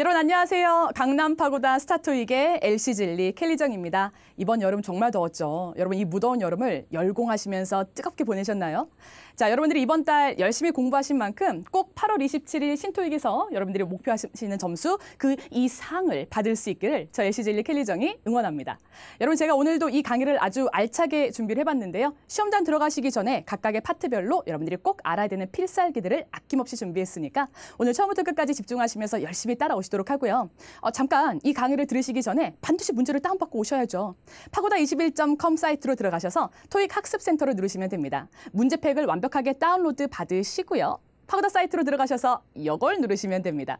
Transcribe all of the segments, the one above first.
여러분 안녕하세요. 강남 파고다 스타트윅의 LC 진리 켈리정입니다. 이번 여름 정말 더웠죠. 여러분 이 무더운 여름을 열공하시면서 뜨겁게 보내셨나요? 자, 여러분들이 이번 달 열심히 공부하신 만큼 꼭 8월 27일 신토익에서 여러분들이 목표하시는 점수 그 이상을 받을 수 있기를 저 LC 진리 켈리정이 응원합니다. 여러분 제가 오늘도 이 강의를 아주 알차게 준비를 해봤는데요. 시험장 들어가시기 전에 각각의 파트별로 여러분들이 꼭 알아야 되는 필살기들을 아낌없이 준비했으니까 오늘 처음부터 끝까지 집중하시면서 열심히 따라오시 보시도록 하고요. 어, 잠깐 이 강의를 들으시기 전에 반드시 문제를 다운받고 오셔야죠. 파고다21.com 사이트로 들어가셔서 토익 학습센터를 누르시면 됩니다. 문제팩을 완벽하게 다운로드 받으시고요. 파고다 사이트로 들어가셔서 이걸 누르시면 됩니다.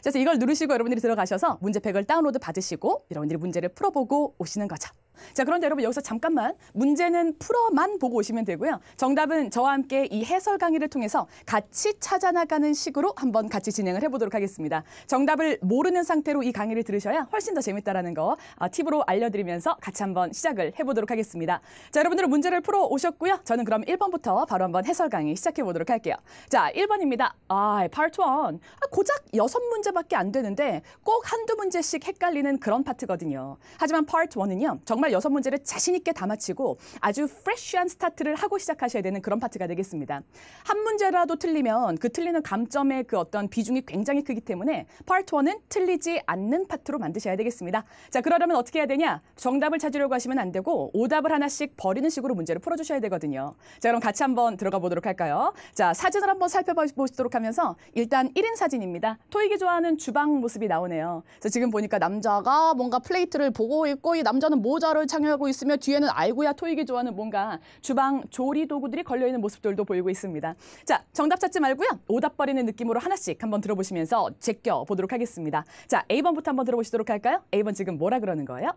그래서 이걸 누르시고 여러분들이 들어가셔서 문제팩을 다운로드 받으시고 여러분들이 문제를 풀어보고 오시는 거죠. 자, 그런데 여러분 여기서 잠깐만 문제는 풀어만 보고 오시면 되고요. 정답은 저와 함께 이 해설 강의를 통해서 같이 찾아나가는 식으로 한번 같이 진행을 해보도록 하겠습니다. 정답을 모르는 상태로 이 강의를 들으셔야 훨씬 더 재밌다라는 거 아, 팁으로 알려드리면서 같이 한번 시작을 해보도록 하겠습니다. 자, 여러분들은 문제를 풀어 오셨고요. 저는 그럼 1번부터 바로 한번 해설 강의 시작해보도록 할게요. 자, 1번입니다. 아, 파트 1. 고작 6문제밖에 안 되는데 꼭 한두 문제씩 헷갈리는 그런 파트거든요. 하지만 파트 1은요. 정말 정말 여섯 문제를 자신 있게 다 마치고 아주 프레쉬한 스타트를 하고 시작하셔야 되는 그런 파트가 되겠습니다. 한 문제라도 틀리면 그 틀리는 감점의 그 어떤 비중이 굉장히 크기 때문에 파트 1은 틀리지 않는 파트로 만드셔야 되겠습니다. 자, 그러려면 어떻게 해야 되냐? 정답을 찾으려고 하시면 안 되고 오답을 하나씩 버리는 식으로 문제를 풀어 주셔야 되거든요. 자, 그럼 같이 한번 들어가 보도록 할까요? 자, 사진을 한번 살펴보시도록 하면서 일단 1인 사진입니다. 토익이 좋아하는 주방 모습이 나오네요. 자, 지금 보니까 남자가 뭔가 플레이트를 보고 있고 이 남자는 모자를 깃발을 착용하고 있으며 뒤에는 알이고야 토익이 좋아하는 뭔가 주방 조리 도구들이 걸려있는 모습들도 보이고 있습니다. 자, 정답 찾지 말고요. 오답 버리는 느낌으로 하나씩 한번 들어보시면서 제껴 보도록 하겠습니다. 자, A번부터 한번 들어보시도록 할까요? A번 지금 뭐라 그러는 거예요?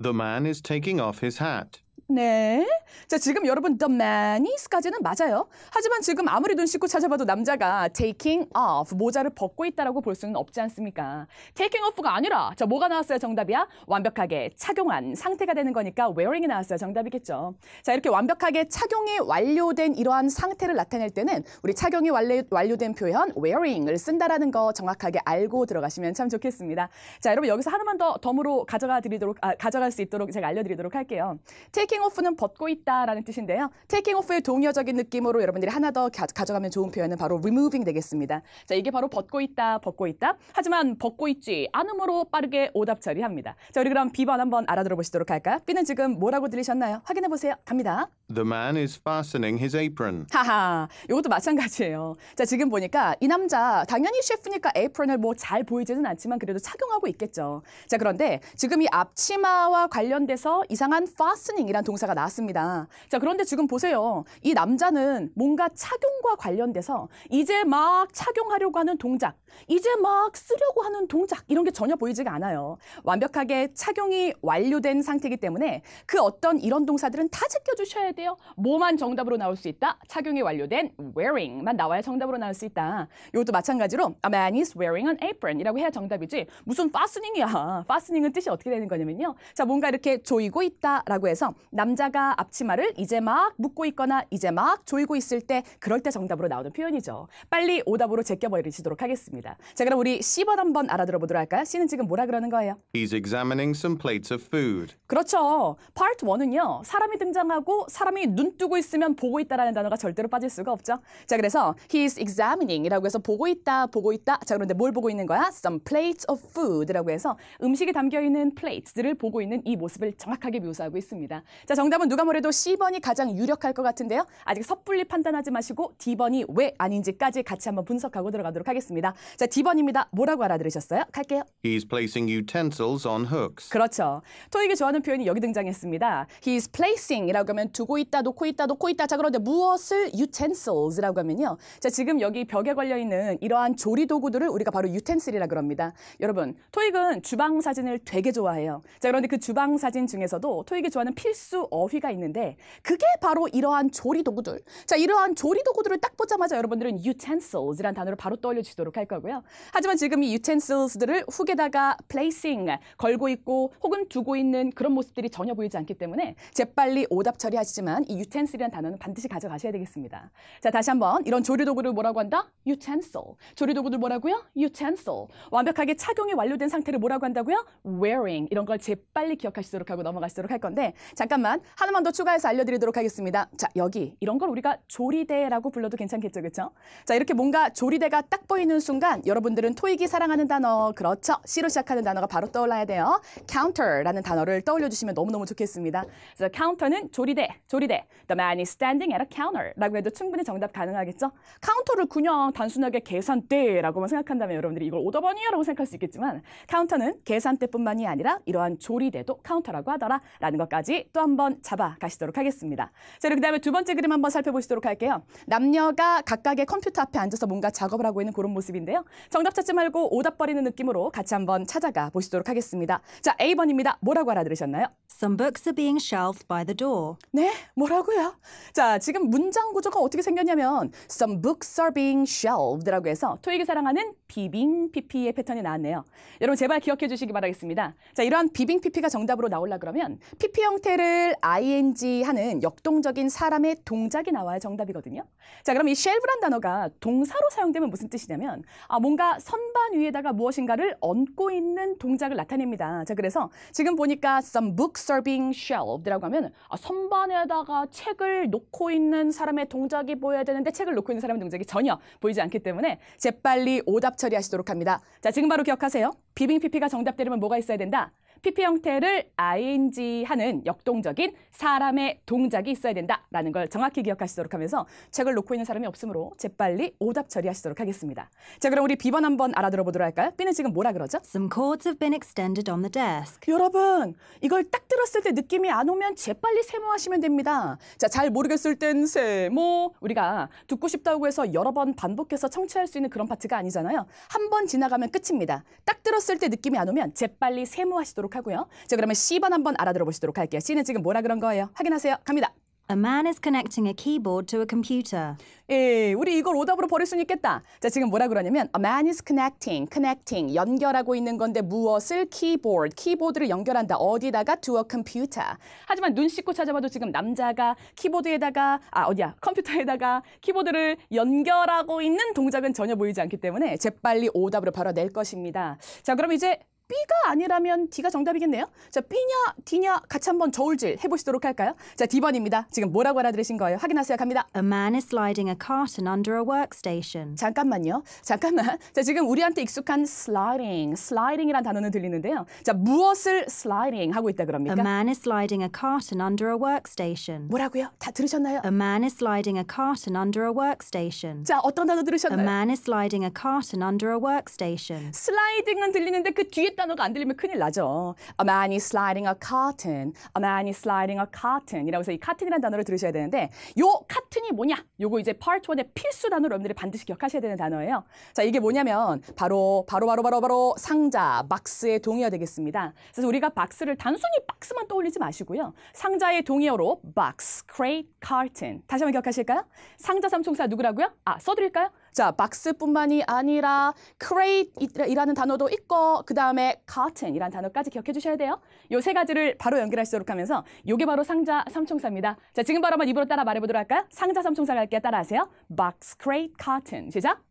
The man is taking off his hat. 네. 자, 지금 여러분 the many's까지는 맞아요. 하지만 지금 아무리 눈 씻고 찾아봐도 남자가 taking off 모자를 벗고 있다라고 볼 수는 없지 않습니까? taking off가 아니라 자, 뭐가 나왔어요? 정답이야? 완벽하게 착용한 상태가 되는 거니까 wearing이 나왔어요. 정답이겠죠. 자, 이렇게 완벽하게 착용이 완료된 이러한 상태를 나타낼 때는 우리 착용이 완료, 완료된 표현 wearing을 쓴다라는 거 정확하게 알고 들어가시면 참 좋겠습니다. 자, 여러분 여기서 하나만 더 덤으로 가져가 드리도록 아, 가져갈 수 있도록 제가 알려 드리도록 할게요. taking 테이킹 오프는 벗고 있다라는 뜻인데요. 테이킹 오프의 동의어적인 느낌으로 여러분들이 하나 더 가, 져가면 좋은 표현은 바로 removing 되겠습니다. 자, 이게 바로 벗고 있다, 벗고 있다. 하지만 벗고 있지 않음으로 빠르게 오답 처리합니다. 자, 우리 그럼 비번 한번 알아들어 보시도록 할까요? B는 지금 뭐라고 들리셨나요? 확인해 보세요. 갑니다. The man is fastening his apron. 하하. 이것도 마찬가지예요. 자, 지금 보니까 이 남자 당연히 셰프니까 에이프런을 뭐 잘 보이지는 않지만 그래도 착용하고 있겠죠. 자, 그런데 지금 이 앞치마와 관련돼서 이상한 fastening이란 동사가 나왔습니다. 자, 그런데 지금 보세요. 이 남자는 뭔가 착용과 관련돼서 이제 막 착용하려고 하는 동작, 이제 막 쓰려고 하는 동작 이런 게 전혀 보이지가 않아요. 완벽하게 착용이 완료된 상태이기 때문에 그 어떤 이런 동사들은 다 제껴 주셔야 돼요. 뭐만 정답으로 나올 수 있다? 착용이 완료된 wearing만 나와야 정답으로 나올 수 있다. 이것도 마찬가지로 a man is wearing an apron이라고 해야 정답이지. 무슨 fastening이야. fastening은 뜻이 어떻게 되는 거냐면요. 자, 뭔가 이렇게 조이고 있다라고 해서 남자가 앞치마를 이제 막 묶고 있거나 이제 막 조이고 있을 때 그럴 때 정답으로 나오는 표현이죠. 빨리 오답으로 제껴버리시도록 하겠습니다. 자 그럼 우리 C번 한번 알아들어 보도록 할까요? C는 지금 뭐라 그러는 거예요? He's examining some plates of food. 그렇죠. Part 1은요. 사람이 등장하고 사람이 눈 뜨고 있으면 보고 있다라는 단어가 절대로 빠질 수가 없죠. 자 그래서 he's examining이라고 해서 보고 있다, 보고 있다. 자 그런데 뭘 보고 있는 거야? Some plates of food라고 해서 음식이 담겨 있는 plates들을 보고 있는 이 모습을 정확하게 묘사하고 있습니다. 자, 정답은 누가 뭐래도 C번이 가장 유력할 것 같은데요. 아직 섣불리 판단하지 마시고 D번이 왜 아닌지까지 같이 한번 분석하고 들어가도록 하겠습니다. 자, D번입니다. 뭐라고 알아들으셨어요? 갈게요. He's placing utensils on hooks. 그렇죠. 토익이 좋아하는 표현이 여기 등장했습니다. He's placing이라고 하면 두고 있다, 놓고 있다, 놓고 있다. 자, 그런데 무엇을 utensils라고 하면요. 자, 지금 여기 벽에 걸려 있는 이러한 조리 도구들을 우리가 바로 utensil이라 그럽니다. 여러분, 토익은 주방 사진을 되게 좋아해요. 자, 그런데 그 주방 사진 중에서도 토익이 좋아하는 필수 특수 어휘가 있는데 그게 바로 이러한 조리 도구들. 자, 이러한 조리 도구들을 딱 보자마자 여러분들은 utensils이란 단어를 바로 떠올려 주도록 할 거고요. 하지만 지금 이 utensils들을 훅에다가 placing 걸고 있고 혹은 두고 있는 그런 모습들이 전혀 보이지 않기 때문에 재빨리 오답 처리하시지만 이 utensil이란 단어는 반드시 가져가셔야 되겠습니다. 자, 다시 한번 이런 조리 도구를 뭐라고 한다? utensil. 조리 도구들 뭐라고요? utensil. 완벽하게 착용이 완료된 상태를 뭐라고 한다고요? wearing. 이런 걸 재빨리 기억하시도록 하고 넘어가시도록 할 건데 잠깐만 하지만 하나만 더 추가해서 알려드리도록 하겠습니다. 자, 여기 이런 걸 우리가 조리대라고 불러도 괜찮겠죠, 그렇죠? 자, 이렇게 뭔가 조리대가 딱 보이는 순간 여러분들은 토익이 사랑하는 단어, 그렇죠? C로 시작하는 단어가 바로 떠올라야 돼요. counter라는 단어를 떠올려주시면 너무너무 좋겠습니다. 그래서 counter는 조리대, 조리대. The man is standing at a counter라고 해도 충분히 정답 가능하겠죠? 카운터를 그냥 단순하게 계산대라고만 생각한다면 여러분들이 이걸 오더번이야라고 생각할 수 있겠지만 카운터는 계산대뿐만이 아니라 이러한 조리대도 카운터라고 하더라라는 것까지 또한 번. 한번 잡아 가시도록 하겠습니다. 자, 그리고 그다음에 두 번째 그림 한번 살펴보시도록 할게요. 남녀가 각각의 컴퓨터 앞에 앉아서 뭔가 작업을 하고 있는 그런 모습인데요. 정답 찾지 말고 오답 버리는 느낌으로 같이 한번 찾아가 보시도록 하겠습니다. 자, A번입니다. 뭐라고 알아들으셨나요? Some books are being shelved by the door. 네, 뭐라고요? 자, 지금 문장 구조가 어떻게 생겼냐면 Some books are being shelved라고 해서 토익이 사랑하는 비빙 PP의 패턴이 나왔네요. 여러분 제발 기억해 주시기 바라겠습니다. 자, 이러한 비빙 PP가 정답으로 나오려 그러면 PP 형태를 을 ing 하는 역동적인 사람의 동작이 나와야 정답이거든요. 자, 그럼 이 shelve란 단어가 동사로 사용되면 무슨 뜻이냐면 아, 뭔가 선반 위에다가 무엇인가를 얹고 있는 동작을 나타냅니다. 자, 그래서 지금 보니까 some book serving shelf라고 하면 아, 선반에다가 책을 놓고 있는 사람의 동작이 보여야 되는데 책을 놓고 있는 사람의 동작이 전혀 보이지 않기 때문에 재빨리 오답 처리하시도록 합니다. 자, 지금 바로 기억하세요. 비빙 PP가 정답 되려면 뭐가 있어야 된다? PP 형태를 ing 하는 역동적인 사람의 동작이 있어야 된다라는 걸 정확히 기억하시도록 하면서 책을 놓고 있는 사람이 없으므로 재빨리 오답 처리하시도록 하겠습니다. 자, 그럼 우리 비번 한번 알아들어 보도록 할까요? B는 지금 뭐라 그러죠? Some cords have been extended on the desk. 여러분, 이걸 딱 들었을 때 느낌이 안 오면 재빨리 세모하시면 됩니다. 자, 잘 모르겠을 땐 세모. 우리가 듣고 싶다고 해서 여러 번 반복해서 청취할 수 있는 그런 파트가 아니잖아요. 한 번 지나가면 끝입니다. 딱 들었을 때 느낌이 안 오면 재빨리 세모하시도록 하고요. 자, 그러면 C번 한번 알아들어 보시도록 할게요. C는 지금 뭐라 그런 거예요? 확인하세요. 갑니다. A man is connecting a keyboard to a computer. 예, 우리 이걸 오답으로 버릴 수는 있겠다. 자, 지금 뭐라 그러냐면 a man is connecting, connecting 연결하고 있는 건데 무엇을 keyboard, 키보드를 연결한다. 어디다가 to a computer. 하지만 눈 씻고 찾아봐도 지금 남자가 키보드에다가 아, 어디야? 컴퓨터에다가 키보드를 연결하고 있는 동작은 전혀 보이지 않기 때문에 재빨리 오답으로 바로 낼 것입니다. 자, 그럼 이제 B가 아니라면 D가 정답이겠네요. 자, B냐, D냐 같이 한번 저울질 해보시도록 할까요? 자, D번입니다. 지금 뭐라고 알아들으신 거예요? 확인하세요. 갑니다. A man is sliding a carton under a workstation. 잠깐만요. 잠깐만. 자, 지금 우리한테 익숙한 sliding, sliding이란 단어는 들리는데요. 자, 무엇을 sliding 하고 있다 그럽니까? A man is sliding a carton under a workstation. 뭐라고요? 다 들으셨나요? A man is sliding a carton under a workstation. 자, 어떤 단어 들으셨나요? A man is sliding a carton under a workstation. s l i d i n g 은 들리는데 그 뒤에 단어가 안 들리면 큰일 나죠. A man is sliding a carton. A man is sliding a carton. 이라고 해서 이 carton이라는 단어를 들으셔야 되는데 요 carton이 뭐냐? 요거 이제 part 1의 필수 단어로 여러분들이 반드시 기억하셔야 되는 단어예요. 자, 이게 뭐냐면 바로 바로 바로 바로 바로 상자, 박스의 동의어 되겠습니다. 그래서 우리가 박스를 단순히 박스만 떠올리지 마시고요. 상자의 동의어로 box, crate, carton. 다시 한번 기억하실까요? 상자 삼총사 누구라고요? 아, 써드릴까요? 자, 박스뿐만이 아니라 crate이라는 단어도 있고 그다음에 carton이라는 단어까지 기억해 주셔야 돼요. 요 세 가지를 바로 연결하시도록 하면서 요게 바로 상자 삼총사입니다. 자, 지금 바로 한번 입으로 따라 말해 보도록 할까요? 상자 삼총사 갈게 따라하세요. box, crate, carton. 시작.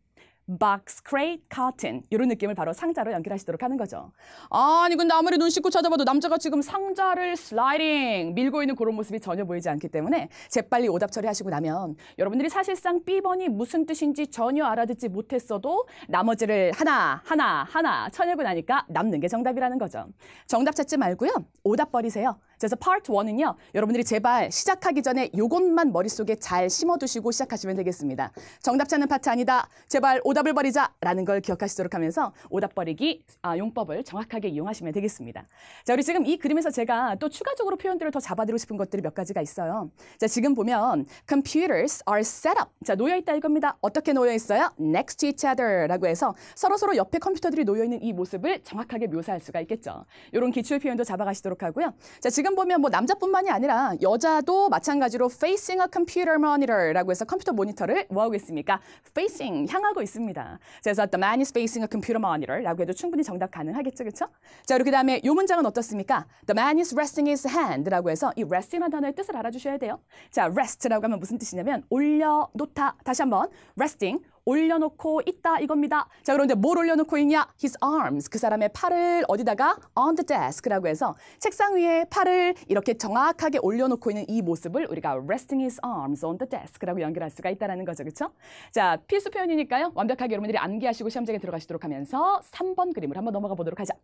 box crate cotton 이런 느낌을 바로 상자로 연결하시도록 하는 거죠. 아니 근데 아무리 눈 씻고 찾아봐도 남자가 지금 상자를 슬라이딩 밀고 있는 그런 모습이 전혀 보이지 않기 때문에 재빨리 오답 처리하시고 나면 여러분들이 사실상 B번이 무슨 뜻인지 전혀 알아듣지 못했어도 나머지를 하나 하나 하나 쳐내고 나니까 남는 게 정답이라는 거죠. 정답 찾지 말고요. 오답 버리세요. 그래서 파트 1은요. 여러분들이 제발 시작하기 전에 요것만 머릿속에 잘 심어두시고 시작하시면 되겠습니다. 정답 찾는 파트 아니다. 제발 오답을 버리자 라는 걸 기억하시도록 하면서 오답 버리기 아, 용법을 정확하게 이용하시면 되겠습니다. 자, 우리 지금 이 그림에서 제가 또 추가적으로 표현들을 더 잡아드리고 싶은 것들이 몇 가지가 있어요. 자, 지금 보면 computers are set up. 자, 놓여있다 이겁니다. 어떻게 놓여있어요? next to each other 라고 해서 서로서로 서로 옆에 컴퓨터들이 놓여있는 이 모습을 정확하게 묘사할 수가 있겠죠. 이런 기출 표현도 잡아가시도록 하고요. 자, 지금 지금 보면 뭐 남자뿐만이 아니라 여자도 마찬가지로 facing a computer monitor라고 해서 컴퓨터 모니터를 뭐 하고 있습니까? facing 향하고 있습니다. 그래서 the man is facing a computer monitor라고 해도 충분히 정답 가능하겠죠, 그렇죠? 자, 그리고 그다음에 이 문장은 어떻습니까? the man is resting his hand라고 해서 이 r e s t i n g 단어의 뜻을 알아주셔야 돼요. 자, rest라고 하면 무슨 뜻이냐면 올려 놓다. 다시 한번 resting 올려놓고 있다 이겁니다. 자 그럼 이제 뭘 올려놓고 있냐? His arms 그 사람의 팔을 어디다가 on the desk라고 해서 책상 위에 팔을 이렇게 정확하게 올려놓고 있는 이 모습을 우리가 resting his arms on the desk라고 연결할 수가 있다는 거죠, 그렇죠? 자 필수 표현이니까요 완벽하게 여러분들이 암기하시고 시험장에 들어가시도록 하면서 3번 그림을 한번 넘어가 보도록 하자.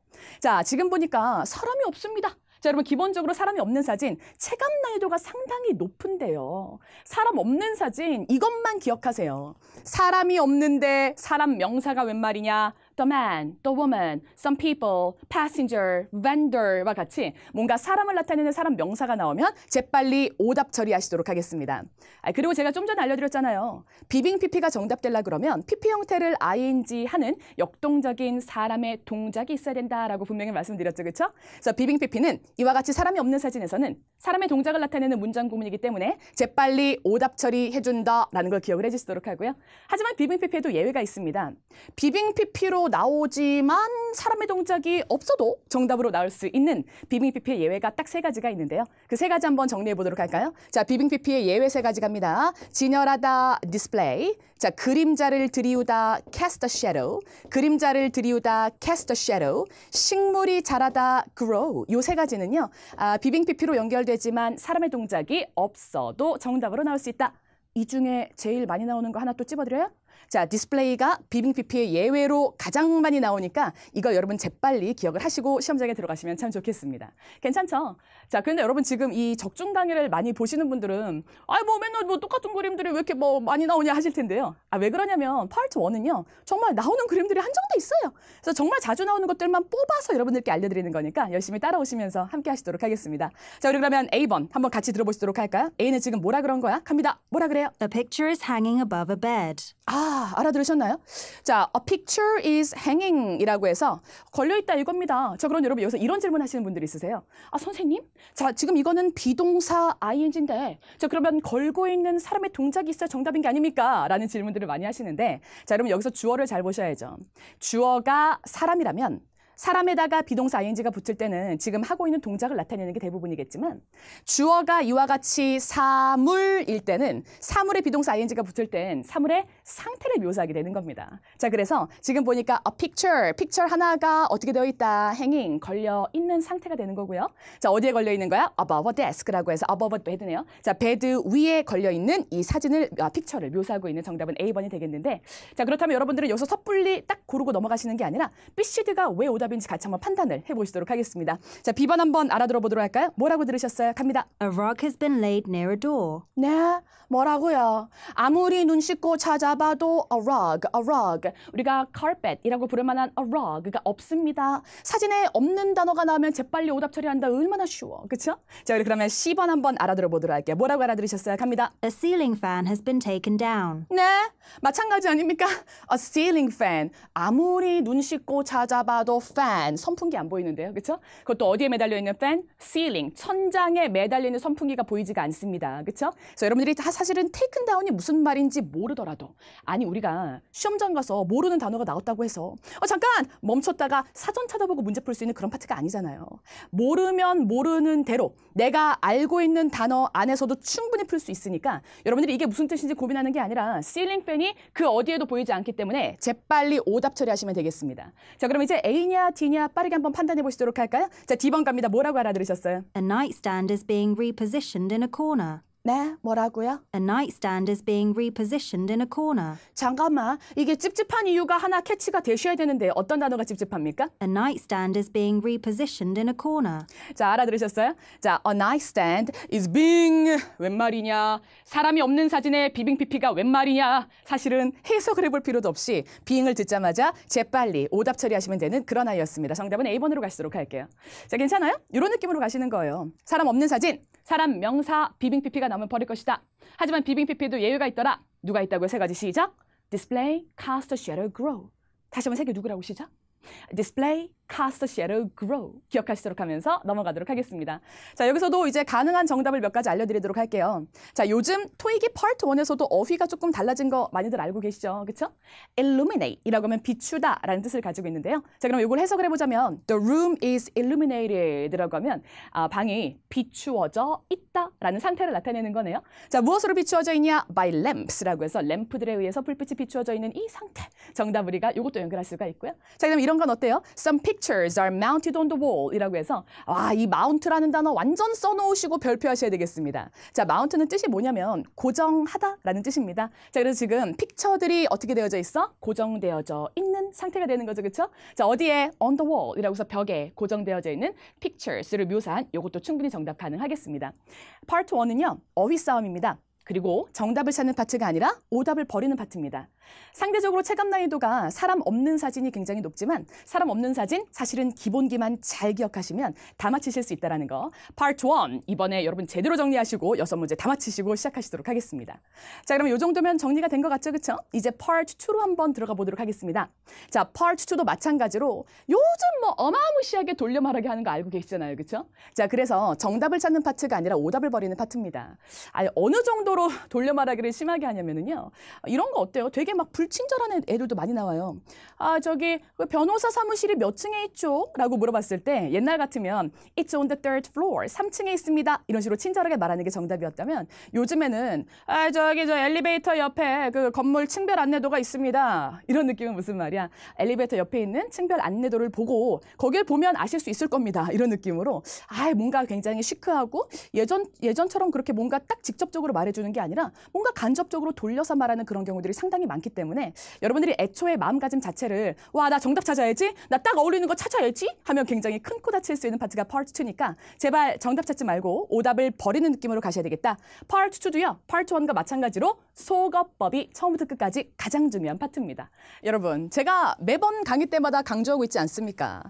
자 지금 보니까 사람이 없습니다. 자, 여러분 기본적으로 사람이 없는 사진 체감 난이도가 상당히 높은데요. 사람 없는 사진 이것만 기억하세요. 사람이 없는데 사람 명사가 웬 말이냐? the man, the woman, some people, passenger, vendor와 같이 뭔가 사람을 나타내는 사람 명사가 나오면 재빨리 오답 처리하시도록 하겠습니다. 아, 그리고 제가 좀 전에 알려드렸잖아요. 비빙 PP가 정답되려 그러면 PP 형태를 ing 하는 역동적인 사람의 동작이 있어야 된다라고 분명히 말씀드렸죠. 그렇죠? 래서 비빙 PP는 이와 같이 사람이 없는 사진에서는 사람의 동작을 나타내는 문장 구문이기 때문에 재빨리 오답 처리해준다라는 걸 기억을 해주시도록 하고요. 하지만 비빙 PP에도 예외가 있습니다. 비빙 PP로 나오지만 사람의 동작이 없어도 정답으로 나올 수 있는 비빙 PP의 예외가 딱 세 가지가 있는데요. 그 세 가지 한번 정리해 보도록 할까요? 자, 비빙 PP의 예외 세 가지갑니다. 진열하다, 디스플레이. 자, 그림자를 들이우다, cast a shadow. 그림자를 들이우다, cast a shadow. 식물이 자라다, grow. 요세 가지는요. 아, 비빙 PP로 연결되지만 사람의 동작이 없어도 정답으로 나올 수 있다. 이 중에 제일 많이 나오는 거 하나 또 찝어드려요? 자, 디스플레이가 비빙 PP의 예외로 가장 많이 나오니까 이걸 여러분 재빨리 기억을 하시고 시험장에 들어가시면 참 좋겠습니다. 괜찮죠? 자, 근데 여러분 지금 이 적중 당일를 많이 보시는 분들은 아이 뭐 맨날 뭐 똑같은 그림들이 왜 이렇게 뭐 많이 나오냐 하실 텐데요. 아, 왜 그러냐면 파트 원은요 정말 나오는 그림들이 한정돼 있어요. 그래서 정말 자주 나오는 것들만 뽑아서 여러분들께 알려드리는 거니까 열심히 따라오시면서 함께 하시도록 하겠습니다. 자, 우리 그러면 A번 한번 같이 들어보시도록 할까요? A는 지금 뭐라 그런 거야? 갑니다. 뭐라 그래요? A picture is hanging above a bed. 아, 알아들으셨나요? 자, a picture is hanging이라고 해서 걸려있다 이겁니다. 자, 그럼 여러분 여기서 이런 질문 하시는 분들 이 있으세요? 아, 선생님? 자, 지금 이거는 비동사 ing인데, 자, 그러면 걸고 있는 사람의 동작이 있어야 정답인 게 아닙니까? 라는 질문들을 많이 하시는데, 자, 여러분 여기서 주어를 잘 보셔야죠. 주어가 사람이라면 사람에다가 비동사 ing가 붙을 때는 지금 하고 있는 동작을 나타내는 게 대부분이겠지만 주어가 이와 같이 사물일 때는 사물에 비동사 ing가 붙을 땐 사물의 상태를 묘사하게 되는 겁니다. 자, 그래서 지금 보니까 a picture, picture 하나가 어떻게 되어 있다, hanging, 걸려 있는 상태가 되는 거고요. 자, 어디에 걸려 있는 거야? above a desk라고 해서 above a bed네요. 자, bed 위에 걸려 있는 이 사진을, 아, 픽처를 묘사하고 있는 정답은 A번이 되겠는데 자, 그렇다면 여러분들은 여기서 섣불리 딱 고르고 넘어가시는 게 아니라 b c 드가왜 오다 오답인지 같이 한번 판단을 해보시도록 하겠습니다. 자, 비번 한번 알아들어 보도록 할까요? 뭐라고 들으셨어요? 갑니다. A rock has been laid near a door. 네, 뭐라고요? 아무리 눈 씻고 찾아봐도 a rug, a rug. 우리가 carpet이라고 부를 만한 a rug가 없습니다. 사진에 없는 단어가 나오면 재빨리 오답 처리한다. 얼마나 쉬워, 그렇 자, 우리 그러면 10번 한번 알아들어 보도록 할게요. 뭐라고 알아들으셨어요? 갑니다. A ceiling fan has been taken down. 네, 마찬가지 아닙니까? A ceiling fan. 아무리 눈 씻고 찾아봐도 fan 선풍기 안 보이는데요. 그렇죠? 그것도 어디에 매달려 있는 fan? ceiling 천장에 매달려 있는 선풍기가 보이지가 않습니다. 그렇죠? 그래서 여러분들이 사실은 taken down이 무슨 말인지 모르더라도 아니 우리가 시험장 가서 모르는 단어가 나왔다고 해서 어, 잠깐 멈췄다가 사전 찾아보고 문제 풀 수 있는 그런 파트가 아니잖아요. 모르면 모르는 대로 내가 알고 있는 단어 안에서도 충분히 풀 수 있으니까 여러분들이 이게 무슨 뜻인지 고민하는 게 아니라 ceiling fan이 그 어디에도 보이지 않기 때문에 재빨리 오답 처리하시면 되겠습니다. 자 그럼 이제 A냐 빠르게 한번 판단해 보시도록 할까요? 자, 갑니다. 뭐라고 알아들으셨어요? A nightstand is being repositioned in a corner. 네, 뭐라고요? A nightstand is being repositioned in a corner. 잠깐만, 이게 찝찝한 이유가 하나 캐치가 되셔야 되는데 어떤 단어가 찝찝합니까? A nightstand is being repositioned in a corner. 자, 알아들으셨어요? 자, a nightstand is being 웬 말이냐? 사람이 없는 사진에 비빙 피피가웬 말이냐? 사실은 해석을 해볼 필요도 없이 비 e 을 듣자마자 재빨리 오답 처리하시면 되는 그런 아이였습니다. 정답은 A번으로 갈수록 할게요. 자, 괜찮아요? 이런 느낌으로 가시는 거예요. 사람 없는 사진, 사람 명사 비빙 피피가 남은 버릴 것이다. 하지만 비빙 PP도 예외가 있더라. 누가 있다고요? 세 가지 시작. Display, cast, shadow, grow. 다시 한번 세개 누구라고 시작? Display, cast shadow grow 기억하시도록 하면서 넘어가도록 하겠습니다. 자, 여기서도 이제 가능한 정답을 몇 가지 알려드리도록 할게요. 자, 요즘 토익이 파트 1에서도 어휘가 조금 달라진 거 많이들 알고 계시죠? 그쵸죠 illuminate이라고 하면 비추다 라는 뜻을 가지고 있는데요. 자, 그럼 이걸 해석을 해보자면 the room is illuminated라고 하면 아, 방이 비추어져 있다라는 상태를 나타내는 거네요. 자, 무엇으로 비추어져 있냐? by lamps라고 해서 램프들에 의해서 불빛이 비추어져 있는 이 상태. 정답 우리가 이것도 연결할 수가 있고요. 자, 그럼 이런 건 어때요? some pictures pictures are mounted on the wall 이라고 해서 와, 아, 이 마운트라는 단어 완전 써놓으시고 별표하셔야 되겠습니다. 자, 마운트는 뜻이 뭐냐면 고정하다 라는 뜻입니다. 자, 그래서 지금 픽처들이 어떻게 되어져 있어? 고정되어져 있는 상태가 되는 거죠. 그렇죠? 자, 어디에 on the wall 이라고 해서 벽에 고정되어져 있는 pictures를 묘사한 이것도 충분히 정답 가능하겠습니다. part 1은요. 어휘 싸움입니다. 그리고 정답을 찾는 파트가 아니라 오답을 버리는 파트입니다. 상대적으로 체감 난이도가 사람 없는 사진이 굉장히 높지만 사람 없는 사진 사실은 기본기만 잘 기억하시면 다 맞히실 수 있다는 거. 파트 1 이번에 여러분 제대로 정리하시고 여섯 문제 다 맞히시고 시작하시도록 하겠습니다. 자 그럼 이 정도면 정리가 된 것 같죠 그쵸? 이제 파트 2로 한번 들어가 보도록 하겠습니다. 자 파트 2도 마찬가지로 요즘 뭐 어마무시하게 돌려 말하게 하는 거 알고 계시잖아요 그쵸? 자 그래서 정답을 찾는 파트가 아니라 오답을 버리는 파트입니다. 아니 어느 정도로 서로 돌려 말하기를 심하게 하냐면은요. 이런 거 어때요? 되게 막 불친절한 애들도 많이 나와요. 아, 저기 그 변호사 사무실이 몇 층에 있죠? 라고 물어봤을 때 옛날 같으면 It's on the third floor. 3층에 있습니다. 이런 식으로 친절하게 말하는 게 정답이었다면 요즘에는 아, 저기 저 엘리베이터 옆에 그 건물 층별 안내도가 있습니다. 이런 느낌은 무슨 말이야? 엘리베이터 옆에 있는 층별 안내도를 보고 거길 보면 아실 수 있을 겁니다. 이런 느낌으로 아, 뭔가 굉장히 시크하고 예전 예전처럼 그렇게 뭔가 딱 직접적으로 말해 주 주는 게 아니라 뭔가 간접적으로 돌려서 말하는 그런 경우들이 상당히 많기 때문에 여러분들이 애초에 마음가짐 자체를 와 나 정답 찾아야지 나 딱 어울리는 거 찾아야지 하면 굉장히 큰 코 다칠 수 있는 파트가 파트 2니까 제발 정답 찾지 말고 오답을 버리는 느낌으로 가셔야 되겠다. 파트 2도요. 파트 1과 마찬가지로 소거법이 처음부터 끝까지 가장 중요한 파트입니다. 여러분 제가 매번 강의 때마다 강조하고 있지 않습니까?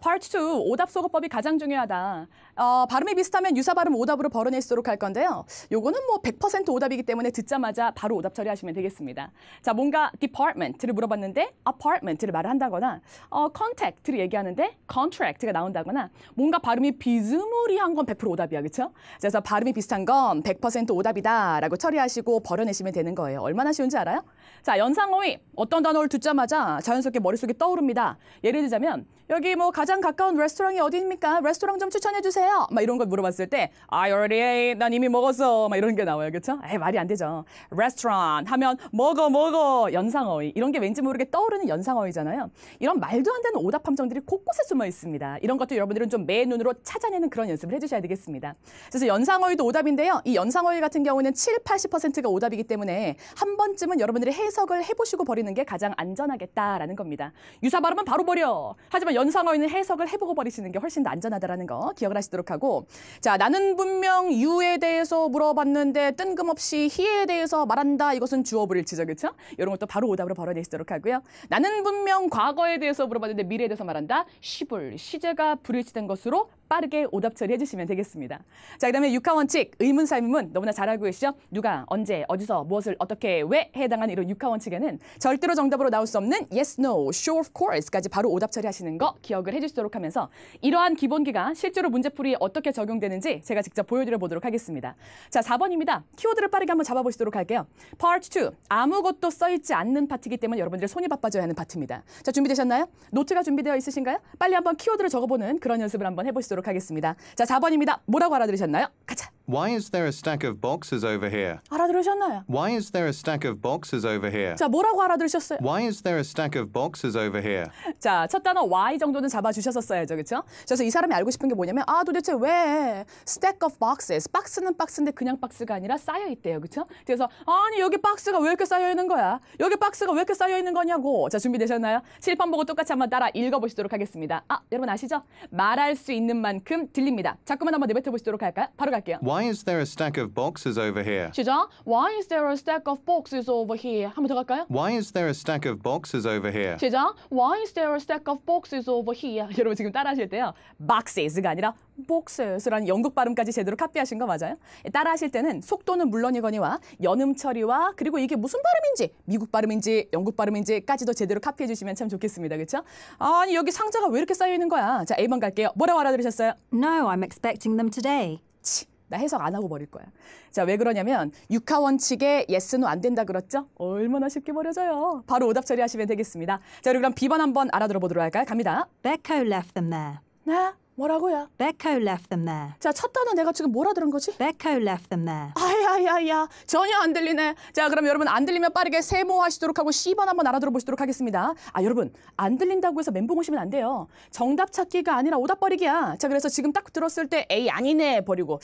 파트 아, 2 오답 소거법이 가장 중요하다. 어, 발음이 비슷하면 유사 발음 오답으로 벌어낼수록할 건데요. 요거는 뭐 100% 오답이기 때문에 듣자마자 바로 오답 처리하시면 되겠습니다. 자, 뭔가 department를 물어봤는데 apartment를 말을 한다거나 어, contact를 얘기하는데 contract가 나온다거나 뭔가 발음이 비스무리한 건 100% 오답이야, 그렇죠? 그래서 발음이 비슷한 건 100% 오답이다라고 처리하시고 벌어내시면 되는 거예요. 얼마나 쉬운지 알아요? 자, 연상 어휘 어떤 단어를 듣자마자 자연스럽게 머릿속에 떠오릅니다. 예를 들자면 여기 뭐 가장 가까운 레스토랑이 어디입니까? 레스토랑 좀 추천해 주세요. 막 이런 걸 물어봤을 때 I already ate. 난 이미 먹었어. 막 이런 게 나와요. 그렇죠? 에 말이 안 되죠. 레스토랑 하면 먹어 먹어 연상어휘 이런 게 왠지 모르게 떠오르는 연상어이잖아요 이런 말도 안 되는 오답 함정들이 곳곳에 숨어 있습니다. 이런 것도 여러분들은 좀 매 눈으로 찾아내는 그런 연습을 해주셔야 되겠습니다. 그래서 연상어휘도 오답인데요. 이 연상어휘 같은 경우는 7, 80%가 오답이기 때문에 한 번쯤은 여러분들이 해석을 해보시고 버리는 게 가장 안전하겠다라는 겁니다. 유사 발음은 바로 버려. 하지만 연상어 있는 해석을 해보고 버리시는 게 훨씬 더 안전하다라는 거 기억을 하시도록 하고 자 나는 분명 유에 대해서 물어봤는데 뜬금없이 히에 대해서 말한다 이것은 주어 불일치죠 그렇죠? 이런 것도 바로 오답으로 벌어내시도록 하고요. 나는 분명 과거에 대해서 물어봤는데 미래에 대해서 말한다. 시불 시제가 불일치된 것으로 빠르게 오답 처리해 주시면 되겠습니다. 자, 그다음에 육하 원칙, 의문삶 의문 너무나 잘 알고 계시죠? 누가, 언제, 어디서, 무엇을, 어떻게, 왜 해당하는 이런 육하 원칙에는 절대로 정답으로 나올 수 없는 yes, no, sure, of course까지 바로 오답 처리하시는 거 기억을 해 주시도록 하면서 이러한 기본기가 실제로 문제풀이에 어떻게 적용되는지 제가 직접 보여드려 보도록 하겠습니다. 자, 4번입니다. 키워드를 빠르게 한번 잡아 보시도록 할게요. Part 2. 아무것도 써 있지 않는 파트이기 때문에 여러분들 의 손이 바빠져야 하는 파트입니다. 자, 준비되셨나요? 노트가 준비되어 있으신가요? 빨리 한번 키워드를 적어보는 그런 연습을 한번 해보시도록 하겠습니다 자, 4번입니다. 뭐라고 알아들으셨나요? 가자. Why is there a stack of boxes over here? 알아들으셨나요? Why is there a stack of boxes over here? 자, 뭐라고 알아들으셨어요? Why is there a stack of boxes over here? 자, 첫 단어 why 정도는 잡아주셨었어야죠, 그렇죠? 그래서 이 사람이 알고 싶은 게 뭐냐면 아, 도대체 왜 stack of boxes, 박스는 박스인데 그냥 박스가 아니라 쌓여 있대요, 그렇죠? 그래서 아니 여기 박스가 왜 이렇게 쌓여 있는 거야? 여기 박스가 왜 이렇게 쌓여 있는 거냐고. 자, 준비되셨나요? 칠판 보고 똑같이 한번 따라 읽어보시도록 하겠습니다. 아, 여러분 아시죠? 말할 수 있는 만큼 들립니다. 자그만 한번 내뱉어 보시도록 할까요? 바로 갈게요. Why Why is there a stack of boxes over here? 시작. Why is there a stack of boxes over here? 한번 더 갈까요? Why is there a stack of boxes over here? 시작. Why is there a stack of boxes over here? 여러분 지금 따라하실 때요. boxes가 아니라 boxes라는 영국 발음까지 제대로 카피하신 거 맞아요? 따라하실 때는 속도는 물론이거니와 연음 처리와 그리고 이게 무슨 발음인지 미국 발음인지 영국 발음인지까지도 제대로 카피해 주시면 참 좋겠습니다. 그렇죠? 아니 여기 상자가 왜 이렇게 쌓여 있는 거야? 자 A번 갈게요. 뭐라고 알아들으셨어요? No, I'm expecting them today. 치. 나 해석 안 하고 버릴 거야. 자, 왜 그러냐면 육하 원칙에 예스노 안 된다 그랬죠? 얼마나 쉽게 버려져요. 바로 오답 처리하시면 되겠습니다. 자, 우리 그럼 비번 한번 알아들어 보도록 할까요? 갑니다. Becco left them there. 나 뭐라고요? Becco left them there. 자, 첫 단어 내가 지금 뭐라 들은 거지? Becco left them there. 아야야야, 전혀 안 들리네. 자, 그럼 여러분 안 들리면 빠르게 세모하시도록 하고 c 번 한번 알아들어 보시도록 하겠습니다. 아, 여러분 안 들린다고 해서 멘붕 오시면 안 돼요. 정답 찾기가 아니라 오답 버리기야. 자, 그래서 지금 딱 들었을 때 A 아니네 버리고